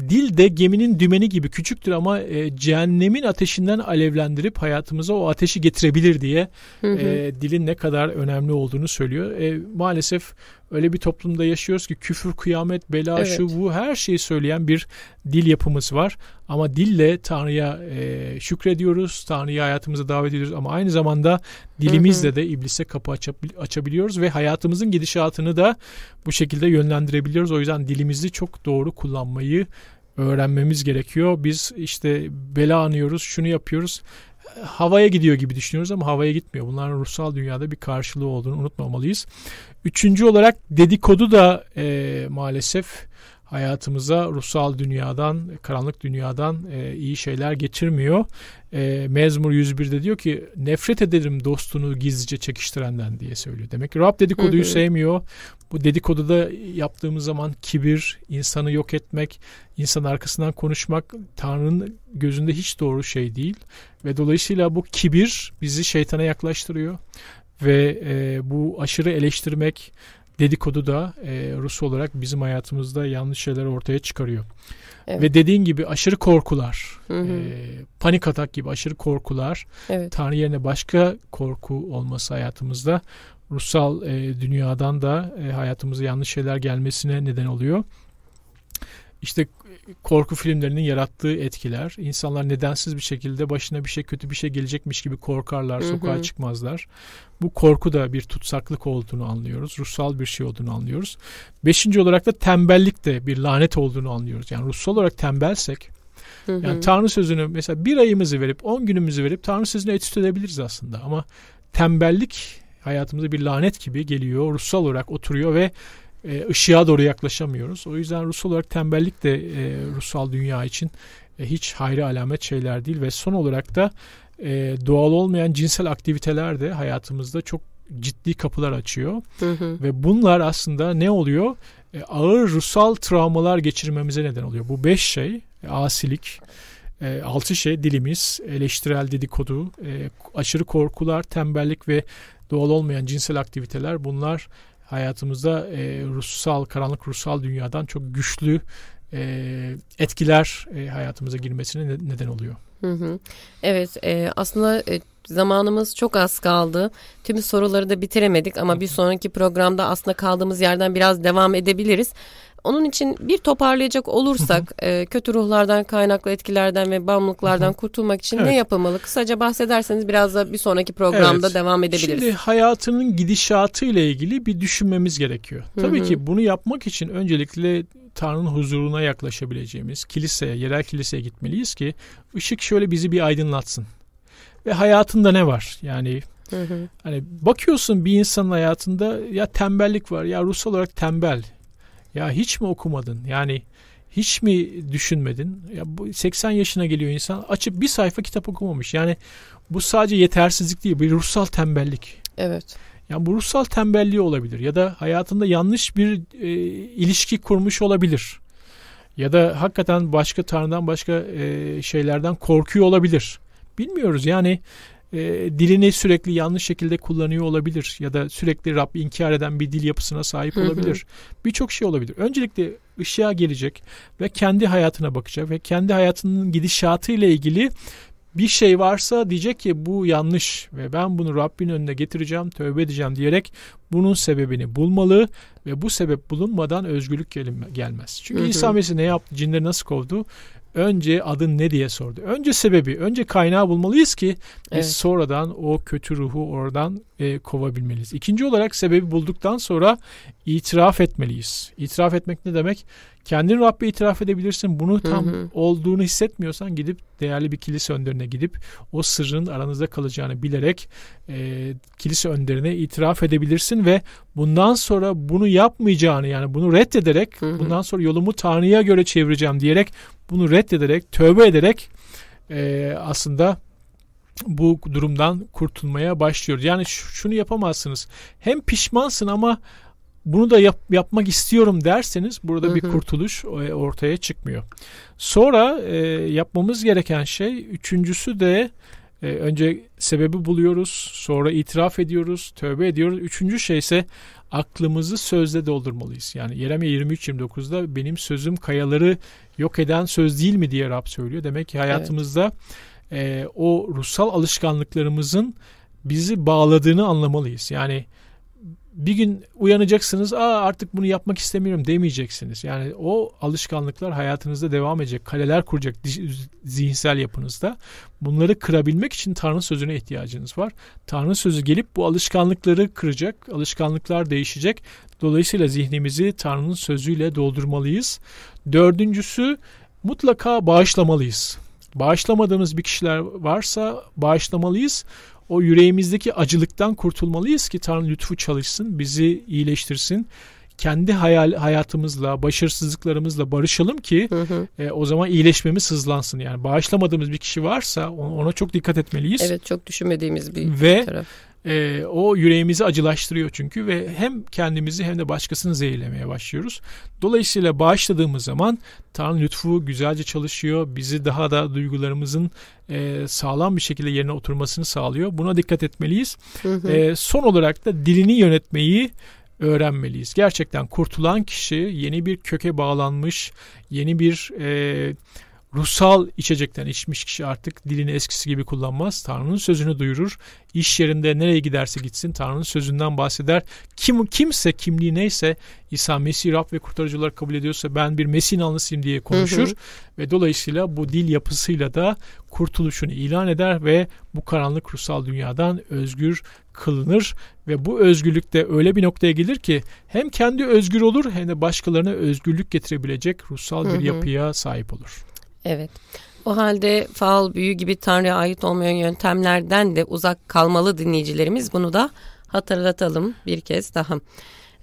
dil de geminin dümeni gibi küçüktür ama e, cehennemin ateşinden alevlendirip hayatımıza o ateşi getirebilir diye hı hı. E, dilin ne kadar önemli olduğunu söylüyor. E, maalesef öyle bir toplumda yaşıyoruz ki küfür, kıyamet, bela, evet. şu bu her şeyi söyleyen bir dil yapımız var. Ama dille Tanrı'ya e, şükrediyoruz, Tanrı'yı hayatımıza davet ediyoruz ama aynı zamanda dilimizle de iblise kapı açabiliyoruz ve hayatımızın gidişatını da bu şekilde yönlendirebiliyoruz. O yüzden dilimizi çok doğru kullanmayı öğrenmemiz gerekiyor. Biz işte bela anıyoruz, şunu yapıyoruz havaya gidiyor gibi düşünüyoruz ama havaya gitmiyor. Bunların ruhsal dünyada bir karşılığı olduğunu unutmamalıyız. Üçüncü olarak dedikodu da e, maalesef hayatımıza ruhsal dünyadan, karanlık dünyadan e, iyi şeyler getirmiyor. E, Mezmur 101'de diyor ki nefret ederim dostunu gizlice çekiştirenden diye söylüyor. Demek ki Rab dedikoduyu hı hı. sevmiyor. Bu dedikoduda yaptığımız zaman kibir, insanı yok etmek, insan arkasından konuşmak Tanrı'nın gözünde hiç doğru şey değil. Ve dolayısıyla bu kibir bizi şeytana yaklaştırıyor. Ve e, bu aşırı eleştirmek, dedikodu da e, Rus olarak bizim hayatımızda yanlış şeyler ortaya çıkarıyor. Evet. Ve dediğin gibi aşırı korkular, hı hı. E, panik atak gibi aşırı korkular, evet. Tanrı yerine başka korku olması hayatımızda ruhsal e, dünyadan da e, hayatımıza yanlış şeyler gelmesine neden oluyor. İşte korku filmlerinin yarattığı etkiler. İnsanlar nedensiz bir şekilde başına bir şey kötü bir şey gelecekmiş gibi korkarlar, Hı-hı. sokağa çıkmazlar. Bu korku da bir tutsaklık olduğunu anlıyoruz. Ruhsal bir şey olduğunu anlıyoruz. Beşinci olarak da tembellik de bir lanet olduğunu anlıyoruz. Yani ruhsal olarak tembelsek Hı-hı. yani Tanrı sözünü mesela bir ayımızı verip on günümüzü verip Tanrı sözünü etüt edebiliriz aslında ama tembellik hayatımıza bir lanet gibi geliyor. Ruhsal olarak oturuyor ve e, ışığa doğru yaklaşamıyoruz. O yüzden Rus olarak tembellik de e, Rusal dünya için e, hiç hayra alamet şeyler değil ve son olarak da e, doğal olmayan cinsel aktiviteler de hayatımızda çok ciddi kapılar açıyor. Hı hı. Ve bunlar aslında ne oluyor? E, ağır ruhsal travmalar geçirmemize neden oluyor. Bu beş şey e, asilik, e, altı şey dilimiz, eleştirel dedikodu, e, aşırı korkular, tembellik ve doğal olmayan cinsel aktiviteler bunlar hayatımızda e, ruhsal, karanlık ruhsal dünyadan çok güçlü e, etkiler e, hayatımıza girmesine ne, neden oluyor. Hı hı. Evet e, aslında e, zamanımız çok az kaldı. Tüm soruları da bitiremedik ama bir sonraki programda aslında kaldığımız yerden biraz devam edebiliriz. Onun için bir toparlayacak olursak e, kötü ruhlardan kaynaklı etkilerden ve bağımlılıklardan kurtulmak için evet. ne yapılmalı? Kısaca bahsederseniz biraz da bir sonraki programda evet. devam edebiliriz. Şimdi hayatının gidişatı ile ilgili bir düşünmemiz gerekiyor. Tabii ki bunu yapmak için öncelikle Tanrı'nın huzuruna yaklaşabileceğimiz kiliseye, yerel kiliseye gitmeliyiz ki ışık şöyle bizi bir aydınlatsın. Ve hayatında ne var? Yani Hani bakıyorsun bir insanın hayatında ya tembellik var ya ruhsal olarak tembel ya hiç mi okumadın? Yani hiç mi düşünmedin? Ya bu 80 yaşına geliyor insan açıp bir sayfa kitap okumamış. Yani bu sadece yetersizlik değil, bir ruhsal tembellik. Evet. Yani bu ruhsal tembelliği olabilir ya da hayatında yanlış bir e, ilişki kurmuş olabilir. Ya da hakikaten başka Tanrı'dan başka e, şeylerden korkuyor olabilir. Bilmiyoruz yani e, dilini sürekli yanlış şekilde kullanıyor olabilir ya da sürekli Rabbi inkar eden bir dil yapısına sahip hı hı. olabilir. Birçok şey olabilir. Öncelikle ışığa gelecek ve kendi hayatına bakacak ve kendi hayatının gidişatı ile ilgili bir şey varsa diyecek ki bu yanlış ve ben bunu Rabbin önüne getireceğim, tövbe edeceğim diyerek bunun sebebini bulmalı ve bu sebep bulunmadan özgürlük gelmez. Çünkü hı hı. İsa Mesih ne yaptı? Cinleri nasıl kovdu? önce adın ne diye sordu. Önce sebebi, önce kaynağı bulmalıyız ki biz evet. sonradan o kötü ruhu oradan e, kovabilmeliyiz. İkinci olarak sebebi bulduktan sonra itiraf etmeliyiz. İtiraf etmek ne demek? kendin Rabbe itiraf edebilirsin. Bunu tam hı hı. olduğunu hissetmiyorsan gidip değerli bir kilise önderine gidip o sırrın aranızda kalacağını bilerek e, kilise önderine itiraf edebilirsin ve bundan sonra bunu yapmayacağını yani bunu reddederek hı hı. bundan sonra yolumu Tanrı'ya göre çevireceğim diyerek bunu reddederek tövbe ederek e, aslında bu durumdan kurtulmaya başlıyor. Yani şunu yapamazsınız. Hem pişmansın ama bunu da yap, yapmak istiyorum derseniz burada hı hı. bir kurtuluş e, ortaya çıkmıyor. Sonra e, yapmamız gereken şey üçüncüsü de e, önce sebebi buluyoruz, sonra itiraf ediyoruz, tövbe ediyoruz. Üçüncü şey ise aklımızı sözle doldurmalıyız. Yani Yeremye 23-29'da benim sözüm kayaları yok eden söz değil mi diye Rab söylüyor. Demek ki hayatımızda evet. e, o ruhsal alışkanlıklarımızın bizi bağladığını anlamalıyız. Yani bir gün uyanacaksınız Aa, artık bunu yapmak istemiyorum demeyeceksiniz. Yani o alışkanlıklar hayatınızda devam edecek. Kaleler kuracak zihinsel yapınızda. Bunları kırabilmek için Tanrı sözüne ihtiyacınız var. Tanrı sözü gelip bu alışkanlıkları kıracak. Alışkanlıklar değişecek. Dolayısıyla zihnimizi Tanrı'nın sözüyle doldurmalıyız. Dördüncüsü mutlaka bağışlamalıyız. Bağışlamadığımız bir kişiler varsa bağışlamalıyız o yüreğimizdeki acılıktan kurtulmalıyız ki Tanrı lütfu çalışsın, bizi iyileştirsin. Kendi hayal hayatımızla, başarısızlıklarımızla barışalım ki hı hı. E, o zaman iyileşmemiz hızlansın. Yani bağışlamadığımız bir kişi varsa ona çok dikkat etmeliyiz. Evet, çok düşünmediğimiz bir Ve, taraf. Ve e, o yüreğimizi acılaştırıyor çünkü ve hem kendimizi hem de başkasını zehirlemeye başlıyoruz. Dolayısıyla bağışladığımız zaman Tanrı lütfu güzelce çalışıyor. Bizi daha da duygularımızın e, sağlam bir şekilde yerine oturmasını sağlıyor. Buna dikkat etmeliyiz. E, son olarak da dilini yönetmeyi öğrenmeliyiz. Gerçekten kurtulan kişi yeni bir köke bağlanmış, yeni bir... E, ruhsal içecekten içmiş kişi artık dilini eskisi gibi kullanmaz. Tanrı'nın sözünü duyurur. İş yerinde nereye giderse gitsin Tanrı'nın sözünden bahseder. Kim kimse kimliği neyse İsa Mesih Rab ve kurtarıcı olarak kabul ediyorsa ben bir Mesih inanlısıyım diye konuşur hı hı. ve dolayısıyla bu dil yapısıyla da kurtuluşunu ilan eder ve bu karanlık ruhsal dünyadan özgür kılınır ve bu özgürlük de öyle bir noktaya gelir ki hem kendi özgür olur hem de başkalarına özgürlük getirebilecek ruhsal bir hı hı. yapıya sahip olur. Evet. O halde faal büyü gibi Tanrı'ya ait olmayan yöntemlerden de uzak kalmalı dinleyicilerimiz. Bunu da hatırlatalım bir kez daha.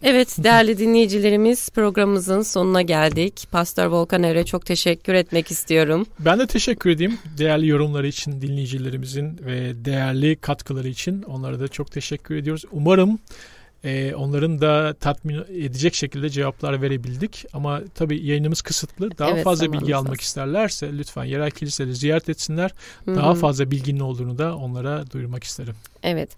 Evet değerli dinleyicilerimiz programımızın sonuna geldik. Pastor Volkan Er'e çok teşekkür etmek istiyorum. Ben de teşekkür edeyim. Değerli yorumları için dinleyicilerimizin ve değerli katkıları için onlara da çok teşekkür ediyoruz. Umarım ee, onların da tatmin edecek şekilde cevaplar verebildik. Ama tabii yayınımız kısıtlı. Daha evet, fazla bilgi almak lazım. isterlerse lütfen yerel kiliseleri ziyaret etsinler. Hı-hı. Daha fazla bilginin olduğunu da onlara duyurmak isterim. Evet.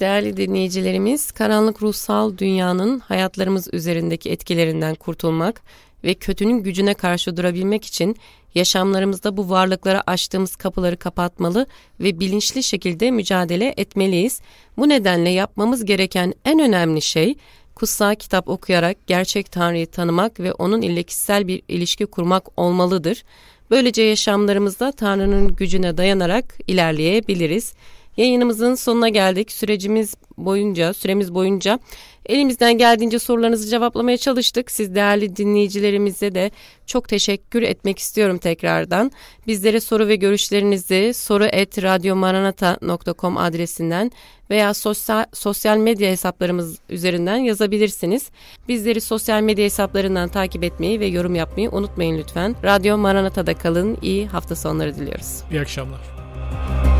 Değerli dinleyicilerimiz, karanlık ruhsal dünyanın hayatlarımız üzerindeki etkilerinden kurtulmak ve kötünün gücüne karşı durabilmek için yaşamlarımızda bu varlıklara açtığımız kapıları kapatmalı ve bilinçli şekilde mücadele etmeliyiz. Bu nedenle yapmamız gereken en önemli şey kutsal kitap okuyarak gerçek Tanrı'yı tanımak ve onun ile kişisel bir ilişki kurmak olmalıdır. Böylece yaşamlarımızda Tanrı'nın gücüne dayanarak ilerleyebiliriz. Yayınımızın sonuna geldik. Sürecimiz boyunca, süremiz boyunca elimizden geldiğince sorularınızı cevaplamaya çalıştık. Siz değerli dinleyicilerimize de çok teşekkür etmek istiyorum tekrardan. Bizlere soru ve görüşlerinizi soru@radyomaranata.com adresinden veya sosyal sosyal medya hesaplarımız üzerinden yazabilirsiniz. Bizleri sosyal medya hesaplarından takip etmeyi ve yorum yapmayı unutmayın lütfen. Radyo Maranata'da kalın. İyi hafta sonları diliyoruz. İyi akşamlar.